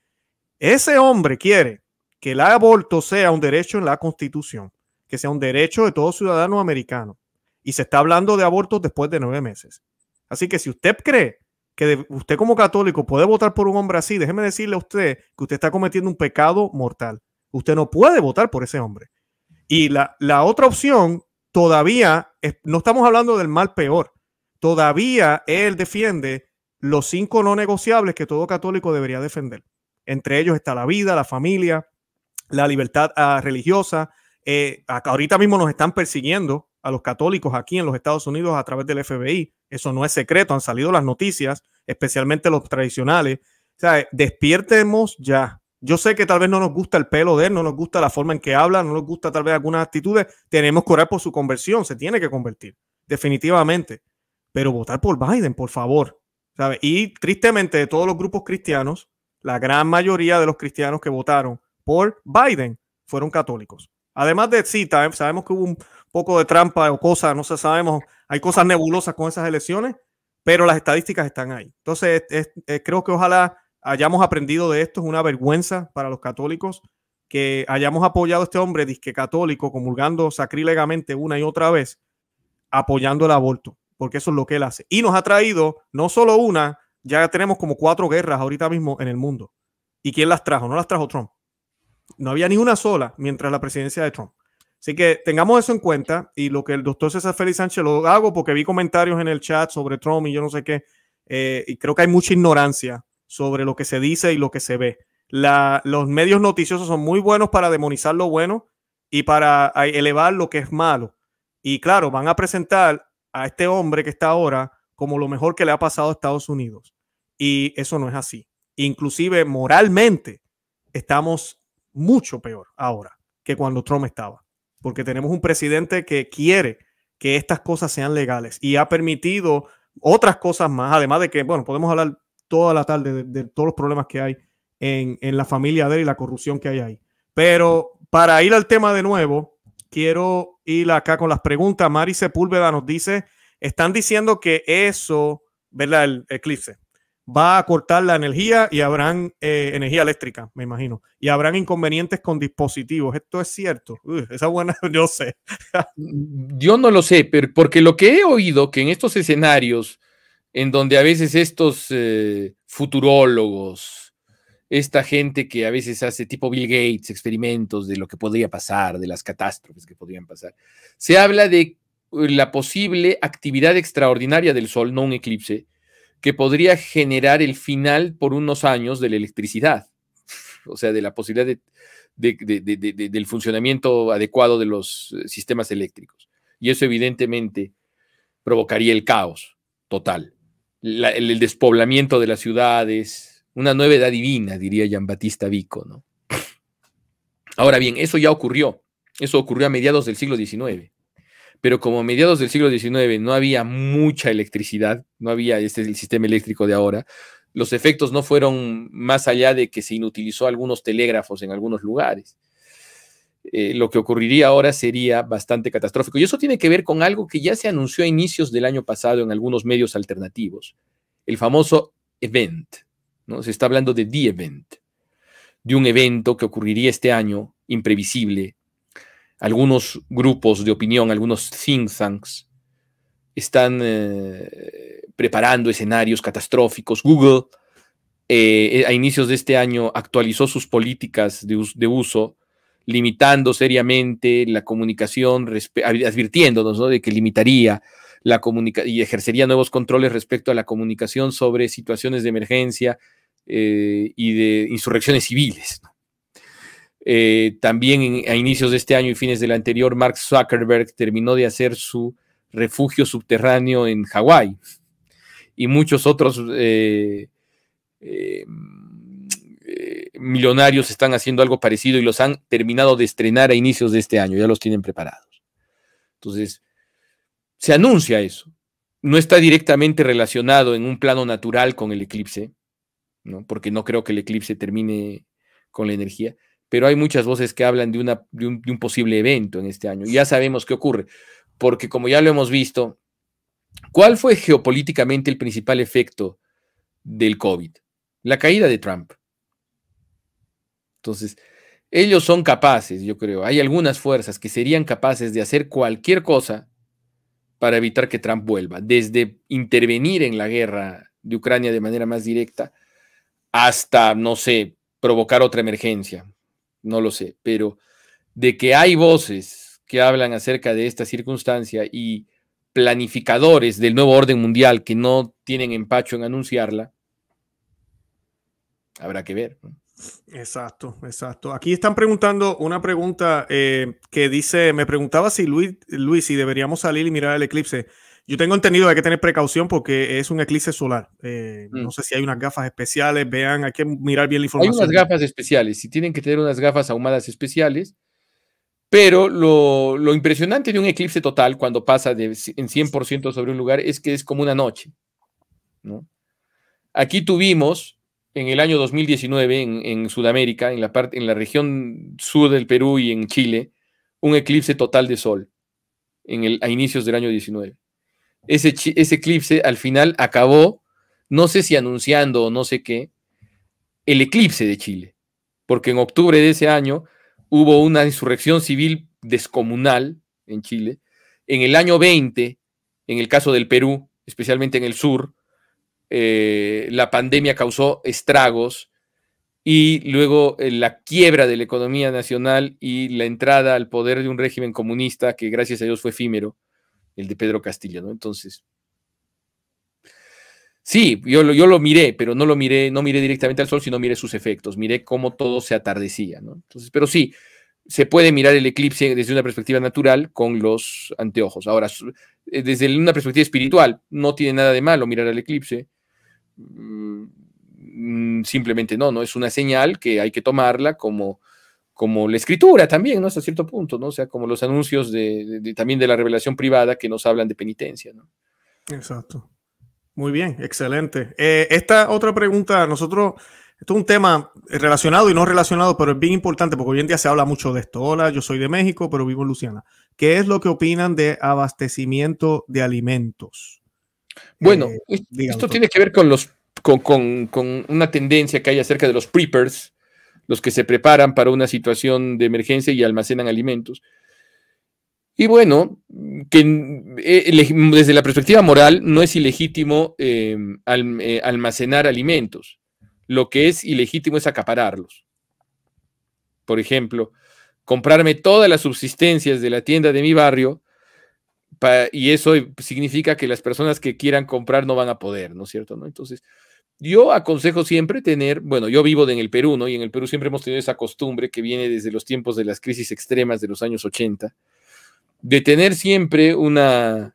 Ese hombre quiere que el aborto sea un derecho en la Constitución, que sea un derecho de todo ciudadano americano. Y se está hablando de abortos después de nueve meses. Así que si usted cree que usted como católico puede votar por un hombre así, déjeme decirle a usted que usted está cometiendo un pecado mortal. Usted no puede votar por ese hombre. Y la, la otra opción todavía, no estamos hablando del mal peor, Todavía él defiende los cinco no negociables que todo católico debería defender. Entre ellos está la vida, la familia, la libertad ah, religiosa. Eh, ahorita mismo nos están persiguiendo a los católicos aquí en los Estados Unidos a través del FBI. Eso no es secreto, han salido las noticias, especialmente los tradicionales. O sea, despiertemos ya. Yo sé que tal vez no nos gusta el pelo de él, no nos gusta la forma en que habla, no nos gusta tal vez algunas actitudes. Tenemos que orar por su conversión, se tiene que convertir, definitivamente pero votar por Biden, por favor. ¿sabe? Y tristemente de todos los grupos cristianos, la gran mayoría de los cristianos que votaron por Biden fueron católicos. Además de cita, sabemos que hubo un poco de trampa o cosas, no sé, sabemos, hay cosas nebulosas con esas elecciones, pero las estadísticas están ahí. Entonces, eh, creo que ojalá hayamos aprendido de esto, es una vergüenza para los católicos que hayamos apoyado a este hombre disque católico, comulgando sacrílegamente una y otra vez, apoyando el aborto porque eso es lo que él hace. Y nos ha traído no solo una, ya tenemos como cuatro guerras ahorita mismo en el mundo. ¿Y quién las trajo? No las trajo Trump. No había ni una sola mientras la presidencia de Trump. Así que tengamos eso en cuenta y lo que el doctor César Félix Sánchez lo hago porque vi comentarios en el chat sobre Trump y yo no sé qué, eh, y creo que hay mucha ignorancia sobre lo que se dice y lo que se ve. los medios noticiosos son muy buenos para demonizar lo bueno y para elevar lo que es malo. Y claro, van a presentar a este hombre que está ahora como lo mejor que le ha pasado a Estados Unidos. Y eso no es así. Inclusive moralmente estamos mucho peor ahora que cuando Trump estaba, porque tenemos un presidente que quiere que estas cosas sean legales y ha permitido otras cosas más, además de que, bueno, podemos hablar toda la tarde de, todos los problemas que hay en, en la familia de él y la corrupción que hay ahí. Pero para ir al tema de nuevo, quiero ir acá con las preguntas. Mari Sepúlveda nos dice, están diciendo que eso, ¿verdad? El eclipse va a cortar la energía y habrán eh, energía eléctrica, me imagino, y habrán inconvenientes con dispositivos. ¿Esto es cierto? esa buena, [LAUGHS] yo sé. yo no lo sé, pero porque lo que he oído que en estos escenarios, en donde a veces estos eh, futurólogos, esta gente que a veces hace tipo Bill Gates experimentos de lo que podría pasar, de las catástrofes que podrían pasar. Se habla de eh, la posible actividad extraordinaria del Sol, no un eclipse, que podría generar el final por unos años de la electricidad, [LAUGHS] o sea, de la posibilidad del funcionamiento adecuado de los eh, sistemas eléctricos. Y eso evidentemente provocaría el caos total, el despoblamiento de las ciudades, una novedad divina, diría Giambattista Vico, ¿no? Ahora bien, eso ya ocurrió. Eso ocurrió a mediados del siglo XIX. Pero como a mediados del siglo XIX no había mucha electricidad, no había este el sistema eléctrico de ahora, los efectos no fueron más allá de que se inutilizó algunos telégrafos en algunos lugares. Eh, lo que ocurriría ahora sería bastante catastrófico. Y eso tiene que ver con algo que ya se anunció a inicios del año pasado en algunos medios alternativos, el famoso event, se está hablando de The Event, de un evento que ocurriría este año, imprevisible. Algunos grupos de opinión, algunos think tanks, están eh, preparando escenarios catastróficos. Google eh, a inicios de este año actualizó sus políticas de, uso, limitando seriamente la comunicación, advirtiéndonos de que limitaría la y ejercería nuevos controles respecto a la comunicación sobre situaciones de emergencia eh, y de insurrecciones civiles. Eh, también a inicios de este año y fines del anterior, Mark Zuckerberg terminó de hacer su refugio subterráneo en Hawái y muchos otros eh, millonarios están haciendo algo parecido y los han terminado de estrenar a inicios de este año, ya los tienen preparados. Entonces, se anuncia eso. No está directamente relacionado en un plano natural con el eclipse, ¿no? porque no creo que el eclipse termine con la energía, pero hay muchas voces que hablan de, de, un, posible evento en este año. ya sabemos qué ocurre, porque como ya lo hemos visto, ¿cuál fue geopolíticamente el principal efecto del COVID? La caída de Trump. Entonces, ellos son capaces, yo creo, hay algunas fuerzas que serían capaces de hacer cualquier cosa para evitar que Trump vuelva, desde intervenir en la guerra de Ucrania de manera más directa hasta, no sé, provocar otra emergencia, no lo sé, pero de que hay voces que hablan acerca de esta circunstancia y planificadores del nuevo orden mundial que no tienen empacho en anunciarla, habrá que ver. ¿no? Exacto, exacto. Aquí están preguntando una pregunta eh, que dice, me preguntaba si Luis, Luis, si deberíamos salir y mirar el eclipse. Yo tengo entendido que hay que tener precaución porque es un eclipse solar. Eh, no mm. sé si hay unas gafas especiales, vean, hay que mirar bien la información. Hay unas gafas especiales, si tienen que tener unas gafas ahumadas especiales, pero lo, impresionante de un eclipse total cuando pasa en 100% sobre un lugar es que es como una noche. Aquí tuvimos en el año 2019 en, Sudamérica, en la, parte, en la región sur del Perú y en Chile, un eclipse total de sol en el, a inicios del año 19. Ese, ese eclipse al final acabó, no sé si anunciando o no sé qué, el eclipse de Chile, porque en octubre de ese año hubo una insurrección civil descomunal en Chile. En el año 20, en el caso del Perú, especialmente en el sur, eh, la pandemia causó estragos y luego eh, la quiebra de la economía nacional y la entrada al poder de un régimen comunista que gracias a Dios fue efímero, el de Pedro Castillo, ¿no? Entonces, sí, yo lo, yo lo miré, pero no lo miré, no miré directamente al sol, sino miré sus efectos, miré cómo todo se atardecía, Entonces, pero sí, se puede mirar el eclipse desde una perspectiva natural con los anteojos. Ahora, eh, desde una perspectiva espiritual, no tiene nada de malo mirar el eclipse. Mm, mm, simplemente no, no es una señal que hay que tomarla como, como la escritura también, ¿no? Hasta cierto punto, ¿no? sea, como los anuncios de, también de la revelación privada que nos hablan de penitencia, Exacto. Muy bien, excelente. Eh, esta otra pregunta, nosotros, esto es un tema relacionado y no relacionado, pero es bien importante porque hoy en día se habla mucho de esto. Hola, yo soy de México, pero vivo en Luciana. ¿Qué es lo que opinan de abastecimiento de alimentos? Bueno, eh, esto tiene que ver con, los, con, una tendencia que hay acerca de los preppers, los que se preparan para una situación de emergencia y almacenan alimentos. Y bueno, que eh, desde la perspectiva moral no es ilegítimo eh, almacenar alimentos. Lo que es ilegítimo es acapararlos. Por ejemplo, comprarme todas las subsistencias de la tienda de mi barrio y eso significa que las personas que quieran comprar no van a poder, ¿no es cierto? ¿no? Entonces, yo aconsejo siempre tener, bueno, yo vivo en el Perú, ¿no? Y en el Perú siempre hemos tenido esa costumbre que viene desde los tiempos de las crisis extremas de los años 80, de tener siempre una,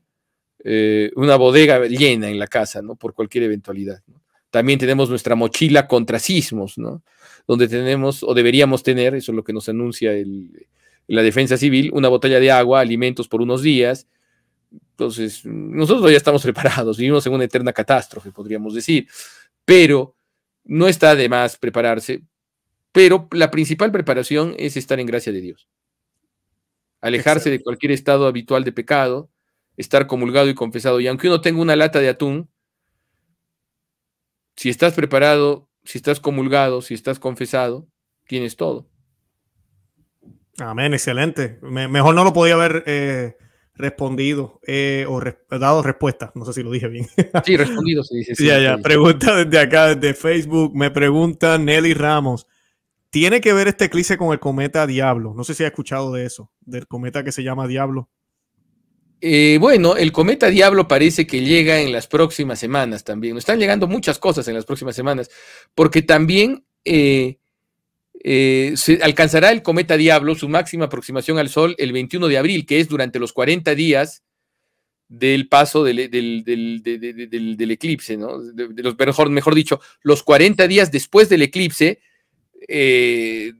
eh, una bodega llena en la casa, ¿no? Por cualquier eventualidad. También tenemos nuestra mochila contra sismos, ¿no? Donde tenemos, o deberíamos tener, eso es lo que nos anuncia la defensa civil, una botella de agua, alimentos por unos días, entonces, nosotros ya estamos preparados, vivimos en una eterna catástrofe, podríamos decir, pero no está de más prepararse, pero la principal preparación es estar en gracia de Dios, alejarse de cualquier estado habitual de pecado, estar comulgado y confesado, y aunque uno tenga una lata de atún, si estás preparado, si estás comulgado, si estás confesado, tienes todo. Amén, excelente. mejor no lo podía haber eh, respondido eh, o dado respuesta. No sé si lo dije bien. [LAUGHS] Sí, respondido se dice. Sí, ya, ya. Pregunta desde acá, desde Facebook. Me pregunta Nelly Ramos. ¿Tiene que ver este eclipse con el cometa Diablo? No sé si ha escuchado de eso, del cometa que se llama Diablo. Eh, bueno, el cometa Diablo parece que llega en las próximas semanas también. Están llegando muchas cosas en las próximas semanas, porque también eh, eh, se alcanzará el cometa Diablo su máxima aproximación al Sol el 21 de abril, que es durante los 40 días del paso del, eclipse, los, mejor, mejor, dicho, los 40 días después del eclipse eh,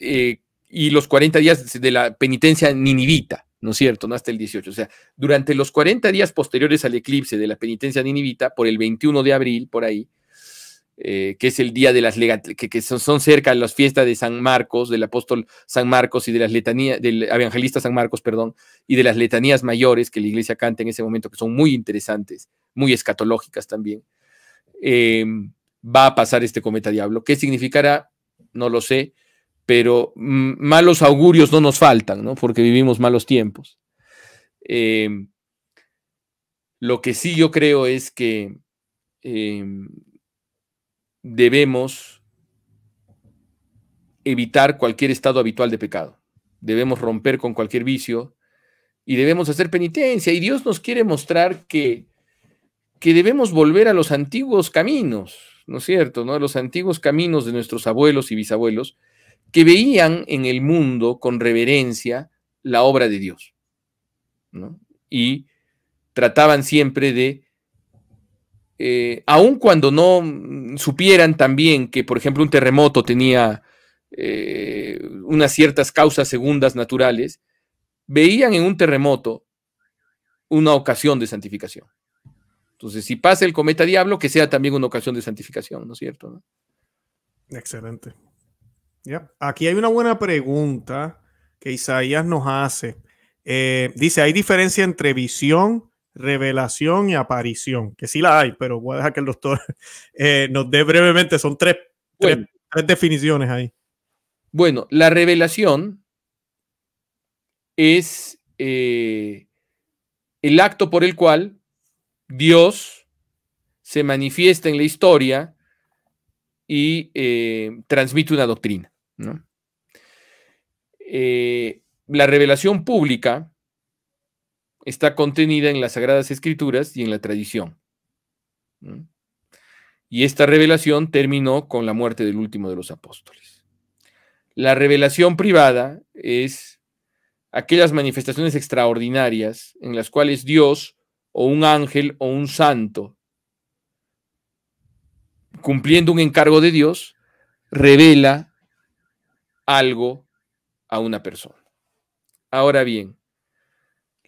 eh, y los 40 días de la penitencia ninivita, ¿no es cierto? No hasta el 18. O sea, durante los 40 días posteriores al eclipse de la penitencia ninivita, por el 21 de abril, por ahí, eh, que es el día de las que, que son, cerca las fiestas de San Marcos, del apóstol San Marcos y de las letanías, del evangelista San Marcos, perdón, y de las letanías mayores que la iglesia canta en ese momento, que son muy interesantes, muy escatológicas también, em, va a pasar este cometa diablo. ¿Qué significará? No lo sé, pero mm, malos augurios no nos faltan, ¿no? Porque vivimos malos tiempos. Em, lo que sí yo creo es que em, debemos evitar cualquier estado habitual de pecado. Debemos romper con cualquier vicio y debemos hacer penitencia. Y Dios nos quiere mostrar que, debemos volver a los antiguos caminos, ¿no es cierto? ¿no? A los antiguos caminos de nuestros abuelos y bisabuelos que veían en el mundo con reverencia la obra de Dios. Y trataban siempre de eh, aun cuando no mm, supieran también que, por ejemplo, un terremoto tenía eh, unas ciertas causas segundas naturales, veían en un terremoto una ocasión de santificación. Entonces, si pasa el cometa diablo, que sea también una ocasión de santificación, ¿no es cierto? Excelente. Aquí hay una buena pregunta que Isaías nos hace. Eh, dice, ¿hay diferencia entre visión revelación y aparición, que sí la hay, pero voy a dejar que el doctor [LAUGHS] eh, nos dé brevemente, son tres, tres, definiciones ahí. Bueno, la revelación es eh, el acto por el cual Dios se manifiesta en la historia y eh, transmite una doctrina. la revelación pública está contenida en las Sagradas Escrituras y en la tradición. Y esta revelación terminó con la muerte del último de los apóstoles. La revelación privada es aquellas manifestaciones extraordinarias en las cuales Dios o un ángel o un santo, cumpliendo un encargo de Dios, revela algo a una persona. Ahora bien,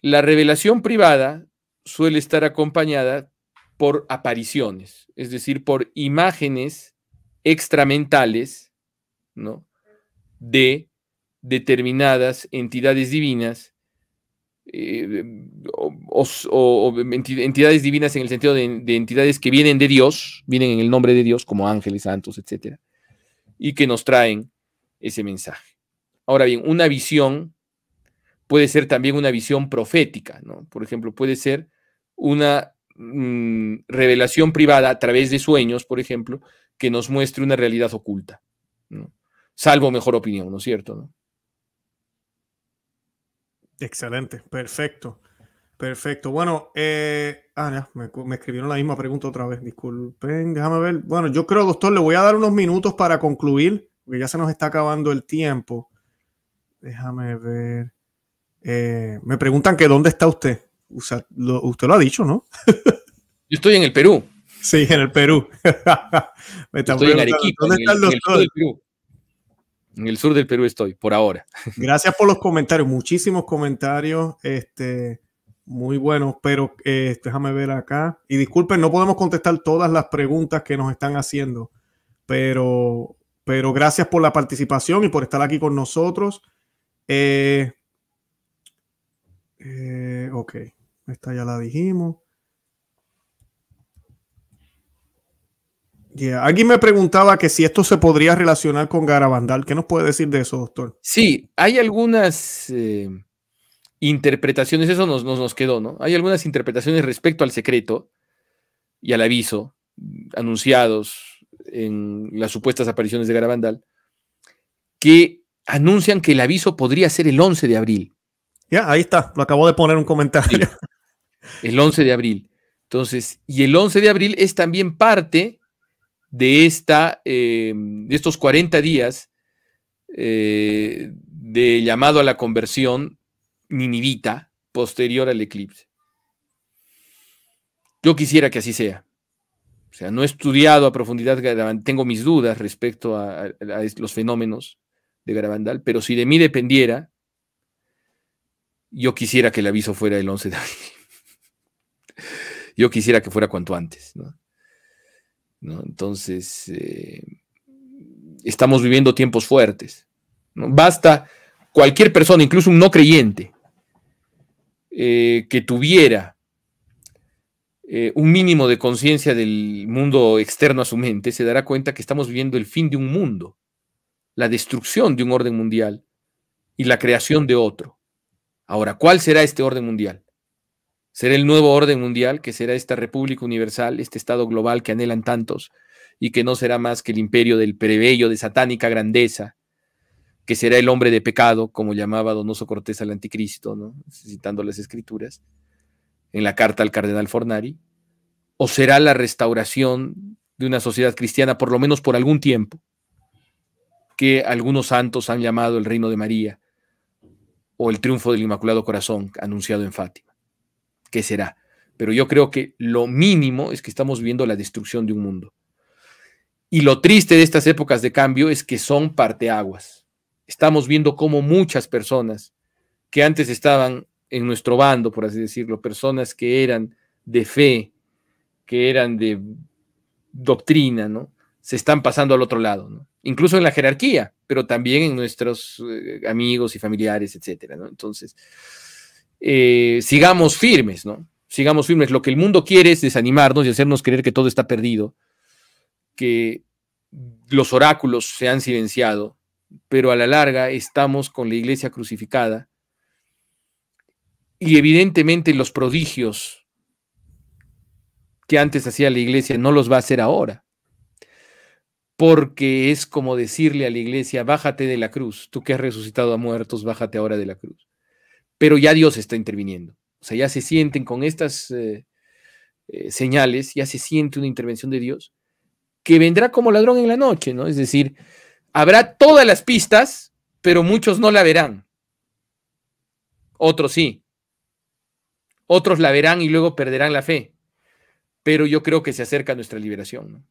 la revelación privada suele estar acompañada por apariciones, es decir, por imágenes extramentales, ¿no? De determinadas entidades divinas eh, o, entidades divinas en el sentido de, entidades que vienen de Dios, vienen en el nombre de Dios, como ángeles, santos, etcétera, y que nos traen ese mensaje. Ahora bien, una visión puede ser también una visión profética, ¿no? Por ejemplo, puede ser una mm, revelación privada a través de sueños, por ejemplo, que nos muestre una realidad oculta, ¿no? Salvo mejor opinión, ¿no es cierto? Excelente, perfecto. Perfecto. Bueno, eh, ah, me, me, escribieron la misma pregunta otra vez. Disculpen, déjame ver. Bueno, yo creo, doctor, le voy a dar unos minutos para concluir, porque ya se nos está acabando el tiempo. Déjame ver. Eh, me preguntan que dónde está usted. usted lo ha dicho, ¿no? Yo estoy en el Perú. Sí, en el Perú. estoy en el, sur del Perú. En el sur del Perú estoy, por ahora. [LAUGHS] Gracias por los comentarios, muchísimos comentarios. Este, muy buenos, pero eh, déjame ver acá. Y disculpen, no podemos contestar todas las preguntas que nos están haciendo, pero, pero gracias por la participación y por estar aquí con nosotros. Eh, eh, ok, esta ya la dijimos. Alguien me preguntaba que si esto se podría relacionar con Garabandal. ¿Qué nos puede decir de eso, doctor? Sí, hay algunas eh, interpretaciones, eso nos, nos, nos, quedó, ¿no? Hay algunas interpretaciones respecto al secreto y al aviso anunciados en las supuestas apariciones de Garabandal que anuncian que el aviso podría ser el 11 de abril. Ya, ahí está, lo acabo de poner un comentario. El 11 de abril. Entonces, y el 11 de abril es también parte de, esta, eh, de estos 40 días eh, de llamado a la conversión ninivita posterior al eclipse. Yo quisiera que así sea. O sea, no he estudiado a profundidad, tengo mis dudas respecto a, los fenómenos de Garabandal, pero si de mí dependiera, yo quisiera que el aviso fuera el 11 de abril. Yo quisiera que fuera cuanto antes, Entonces, eh, estamos viviendo tiempos fuertes. Basta cualquier persona, incluso un no creyente, eh, que tuviera eh, un mínimo de conciencia del mundo externo a su mente, se dará cuenta que estamos viviendo el fin de un mundo, la destrucción de un orden mundial y la creación de otro. Ahora, ¿cuál será este orden mundial? ¿Será el nuevo orden mundial, que será esta república universal, este Estado global que anhelan tantos, y que no será más que el imperio del prebello de satánica grandeza, que será el hombre de pecado, como llamaba Donoso Cortés al anticristo, citando las escrituras, en la carta al cardenal Fornari, o será la restauración de una sociedad cristiana, por lo menos por algún tiempo, que algunos santos han llamado el reino de María, o el triunfo del Inmaculado Corazón anunciado en Fátima. ¿Qué será? Pero yo creo que lo mínimo es que estamos viendo la destrucción de un mundo. Y lo triste de estas épocas de cambio es que son parteaguas. Estamos viendo cómo muchas personas que antes estaban en nuestro bando, por así decirlo, personas que eran de fe, que eran de doctrina, ¿no? se están pasando al otro lado, incluso en la jerarquía, pero también en nuestros eh, amigos y familiares, etcétera. Entonces, eh, sigamos firmes, ¿no? Sigamos firmes. Lo que el mundo quiere es desanimarnos y hacernos creer que todo está perdido, que los oráculos se han silenciado, pero a la larga estamos con la iglesia crucificada y evidentemente los prodigios que antes hacía la iglesia no los va a hacer ahora porque es como decirle a la iglesia, bájate de la cruz, tú que has resucitado a muertos, bájate ahora de la cruz. Pero ya Dios está interviniendo. O sea, ya se sienten con estas eh, eh, señales, ya se siente una intervención de Dios, que vendrá como ladrón en la noche, ¿no? Es decir, habrá todas las pistas, pero muchos no la verán. Otros sí. Otros la verán y luego perderán la fe. Pero yo creo que se acerca nuestra liberación, ¿no?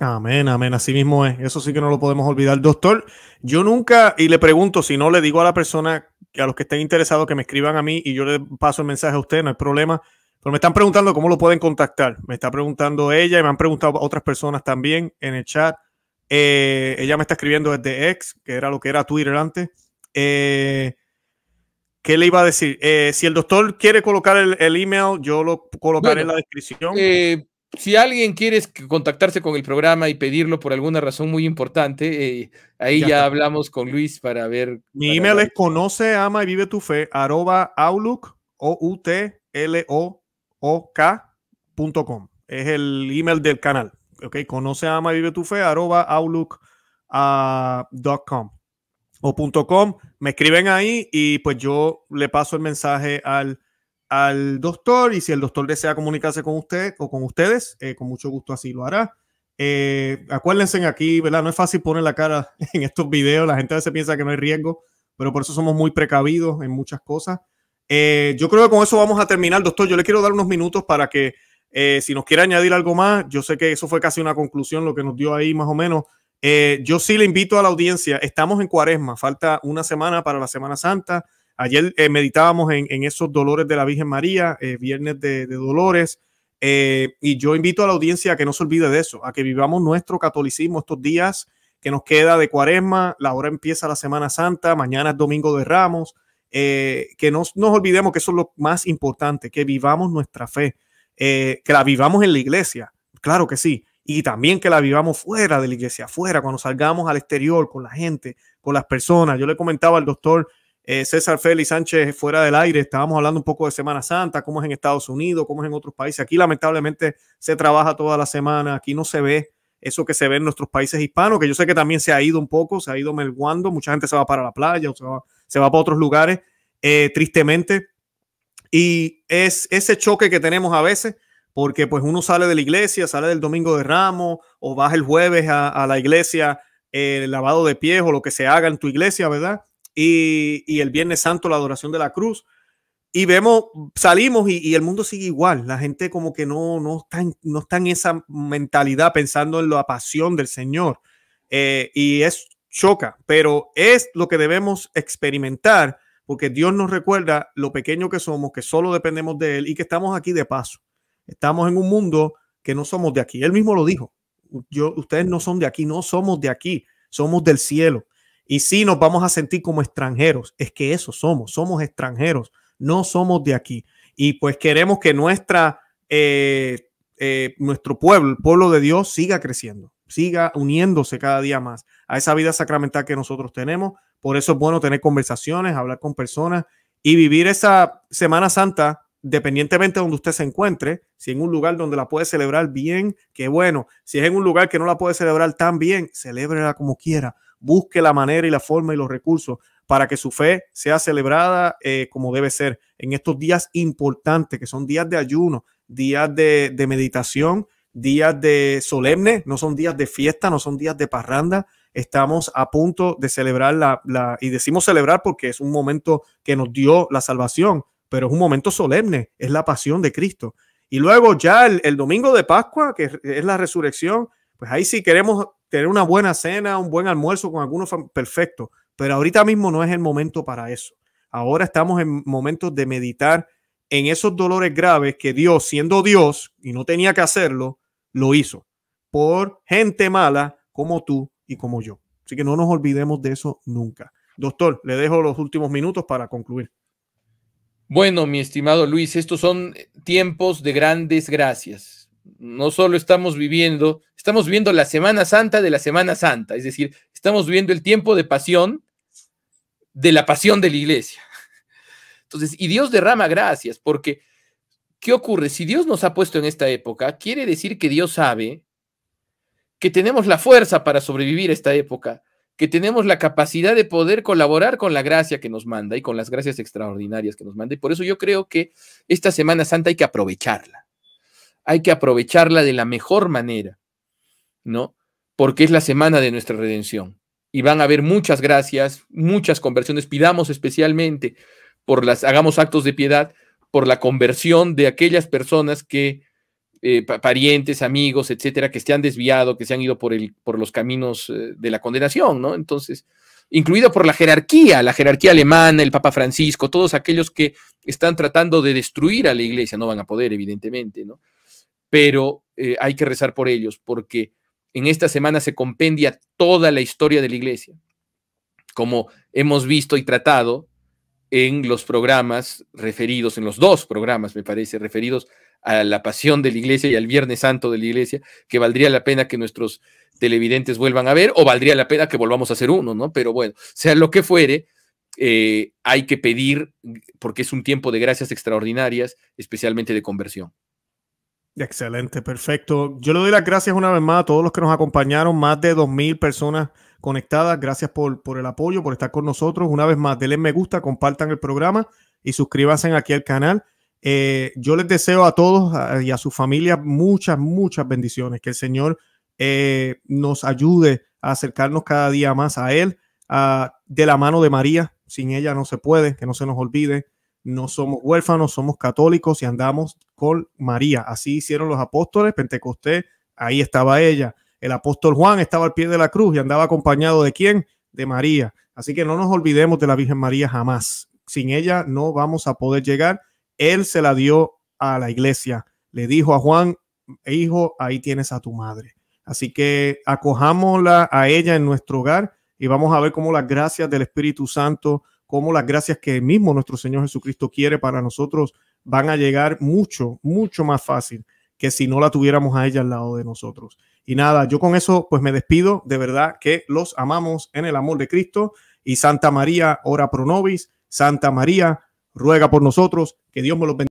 Amén, amén, así mismo es. Eso sí que no lo podemos olvidar. Doctor, yo nunca, y le pregunto, si no le digo a la persona, a los que estén interesados, que me escriban a mí y yo le paso el mensaje a usted, no hay problema. Pero me están preguntando cómo lo pueden contactar. Me está preguntando ella y me han preguntado otras personas también en el chat. Eh, ella me está escribiendo desde ex, que era lo que era Twitter antes. Eh, ¿Qué le iba a decir? Eh, si el doctor quiere colocar el, email, yo lo colocaré en la descripción si alguien quiere contactarse con el programa y pedirlo por alguna razón muy importante, eh, ahí ya, hablamos con Luis para ver. Mi email es conoce, tu fe, arroba outlook, Es el email del canal. Ok, conoce, o punto Me escriben ahí y pues yo le paso el mensaje al al doctor y si el doctor desea comunicarse con usted o con ustedes, eh, con mucho gusto así lo hará. Eh, acuérdense aquí, ¿verdad? No es fácil poner la cara [LAUGHS] en estos videos, la gente a veces piensa que no hay riesgo, pero por eso somos muy precavidos en muchas cosas. Eh, yo creo que con eso vamos a terminar, doctor. Yo le quiero dar unos minutos para que si nos quiere añadir algo más, yo sé que eso fue casi una conclusión lo que nos dio ahí más o menos. yo sí le invito a la audiencia, estamos en cuaresma, falta una semana para la Semana Santa. Ayer eh, meditábamos en, esos dolores de la Virgen María, eh, viernes de, dolores, eh, y yo invito a la audiencia a que no se olvide de eso, a que vivamos nuestro catolicismo estos días que nos queda de cuaresma, la hora empieza la Semana Santa, mañana es Domingo de Ramos, que no nos olvidemos que eso es lo más importante, que vivamos nuestra fe, que la vivamos en la iglesia, claro que sí, y también que la vivamos fuera de la iglesia, fuera, cuando salgamos al exterior, con la gente, con las personas. Yo le comentaba al doctor eh, César Félix Sánchez fuera del aire, estábamos hablando un poco de Semana Santa, cómo es en Estados Unidos, cómo es en otros países. Aquí lamentablemente se trabaja toda la semana, aquí no se ve eso que se ve en nuestros países hispanos, que yo sé que también se ha ido un poco, se ha ido melguando, mucha gente se va para la playa o se va, para otros lugares, eh, tristemente. Y es ese choque que tenemos a veces, porque pues uno sale de la iglesia, sale del domingo de ramo o vas el jueves a, la iglesia, eh, el lavado de pies o lo que se haga en tu iglesia, ¿verdad? y, el Viernes Santo, la adoración de la cruz. Y vemos, salimos y, el mundo sigue igual. La gente como que no, no, está, no está en esa mentalidad pensando en la pasión del Señor. Eh, y es choca, pero es lo que debemos experimentar porque Dios nos recuerda lo pequeño que somos, que solo dependemos de Él y que estamos aquí de paso. Estamos en un mundo que no somos de aquí. Él mismo lo dijo. Yo, ustedes no son de aquí, no somos de aquí, somos del cielo. Y sí nos vamos a sentir como extranjeros. Es que eso somos, somos extranjeros, no somos de aquí. Y pues queremos que nuestra, eh, eh, nuestro pueblo, el pueblo de Dios, siga creciendo, siga uniéndose cada día más a esa vida sacramental que nosotros tenemos. Por eso es bueno tener conversaciones, hablar con personas y vivir esa Semana Santa, dependientemente de donde usted se encuentre, si en un lugar donde la puedes celebrar bien, qué bueno. Si es en un lugar que no la puedes celebrar tan bien, celébrela como quiera. Busque la manera y la forma y los recursos para que su fe sea celebrada eh, como debe ser en estos días importantes, que son días de ayuno, días de, meditación, días de solemne, no son días de fiesta, no son días de parranda. Estamos a punto de celebrar la, y decimos celebrar porque es un momento que nos dio la salvación, pero es un momento solemne, es la pasión de Cristo. Y luego ya el, domingo de Pascua, que es la resurrección, pues ahí sí queremos tener una buena cena, un buen almuerzo con algunos, perfecto. Pero ahorita mismo no es el momento para eso. Ahora estamos en momentos de meditar en esos dolores graves que Dios, siendo Dios, y no tenía que hacerlo, lo hizo por gente mala como tú y como yo. Así que no nos olvidemos de eso nunca. Doctor, le dejo los últimos minutos para concluir. Bueno, mi estimado Luis, estos son tiempos de grandes gracias. No solo estamos viviendo, estamos viendo la Semana Santa de la Semana Santa, es decir, estamos viendo el tiempo de pasión de la pasión de la iglesia. Entonces, y Dios derrama gracias, porque ¿qué ocurre? Si Dios nos ha puesto en esta época, quiere decir que Dios sabe que tenemos la fuerza para sobrevivir a esta época, que tenemos la capacidad de poder colaborar con la gracia que nos manda y con las gracias extraordinarias que nos manda. Y por eso yo creo que esta Semana Santa hay que aprovecharla. Hay que aprovecharla de la mejor manera, ¿no? Porque es la semana de nuestra redención. Y van a haber muchas gracias, muchas conversiones. Pidamos especialmente por las, hagamos actos de piedad por la conversión de aquellas personas que eh, parientes, amigos, etcétera, que se han desviado, que se han ido por, el, por los caminos eh, de la condenación, ¿no? Entonces, incluido por la jerarquía, la jerarquía alemana, el Papa Francisco, todos aquellos que están tratando de destruir a la iglesia, no van a poder, evidentemente, ¿no? Pero eh, hay que rezar por ellos, porque en esta semana se compendia toda la historia de la iglesia, como hemos visto y tratado en los programas referidos, en los dos programas, me parece, referidos a la pasión de la iglesia y al Viernes Santo de la iglesia, que valdría la pena que nuestros televidentes vuelvan a ver, o valdría la pena que volvamos a hacer uno, ¿no? Pero bueno, sea lo que fuere, eh, hay que pedir, porque es un tiempo de gracias extraordinarias, especialmente de conversión. Excelente, perfecto. Yo le doy las gracias una vez más a todos los que nos acompañaron, más de dos mil personas conectadas. Gracias por, por el apoyo, por estar con nosotros. Una vez más, denle me gusta, compartan el programa y suscríbanse aquí al canal. Eh, yo les deseo a todos y a su familia muchas, muchas bendiciones. Que el Señor eh, nos ayude a acercarnos cada día más a Él, de la mano de María. Sin ella no se puede, que no se nos olvide. No somos huérfanos, somos católicos y andamos con María. Así hicieron los apóstoles, Pentecostés, ahí estaba ella. El apóstol Juan estaba al pie de la cruz y andaba acompañado de quién? De María. Así que no nos olvidemos de la Virgen María jamás. Sin ella no vamos a poder llegar él se la dio a la iglesia. Le dijo a Juan, hijo, ahí tienes a tu madre. Así que acojámosla a ella en nuestro hogar y vamos a ver cómo las gracias del Espíritu Santo, cómo las gracias que mismo nuestro Señor Jesucristo quiere para nosotros van a llegar mucho, mucho más fácil que si no la tuviéramos a ella al lado de nosotros. Y nada, yo con eso pues me despido. De verdad que los amamos en el amor de Cristo y Santa María, ora pro nobis, Santa María, ruega por nosotros, que Dios me los bendiga.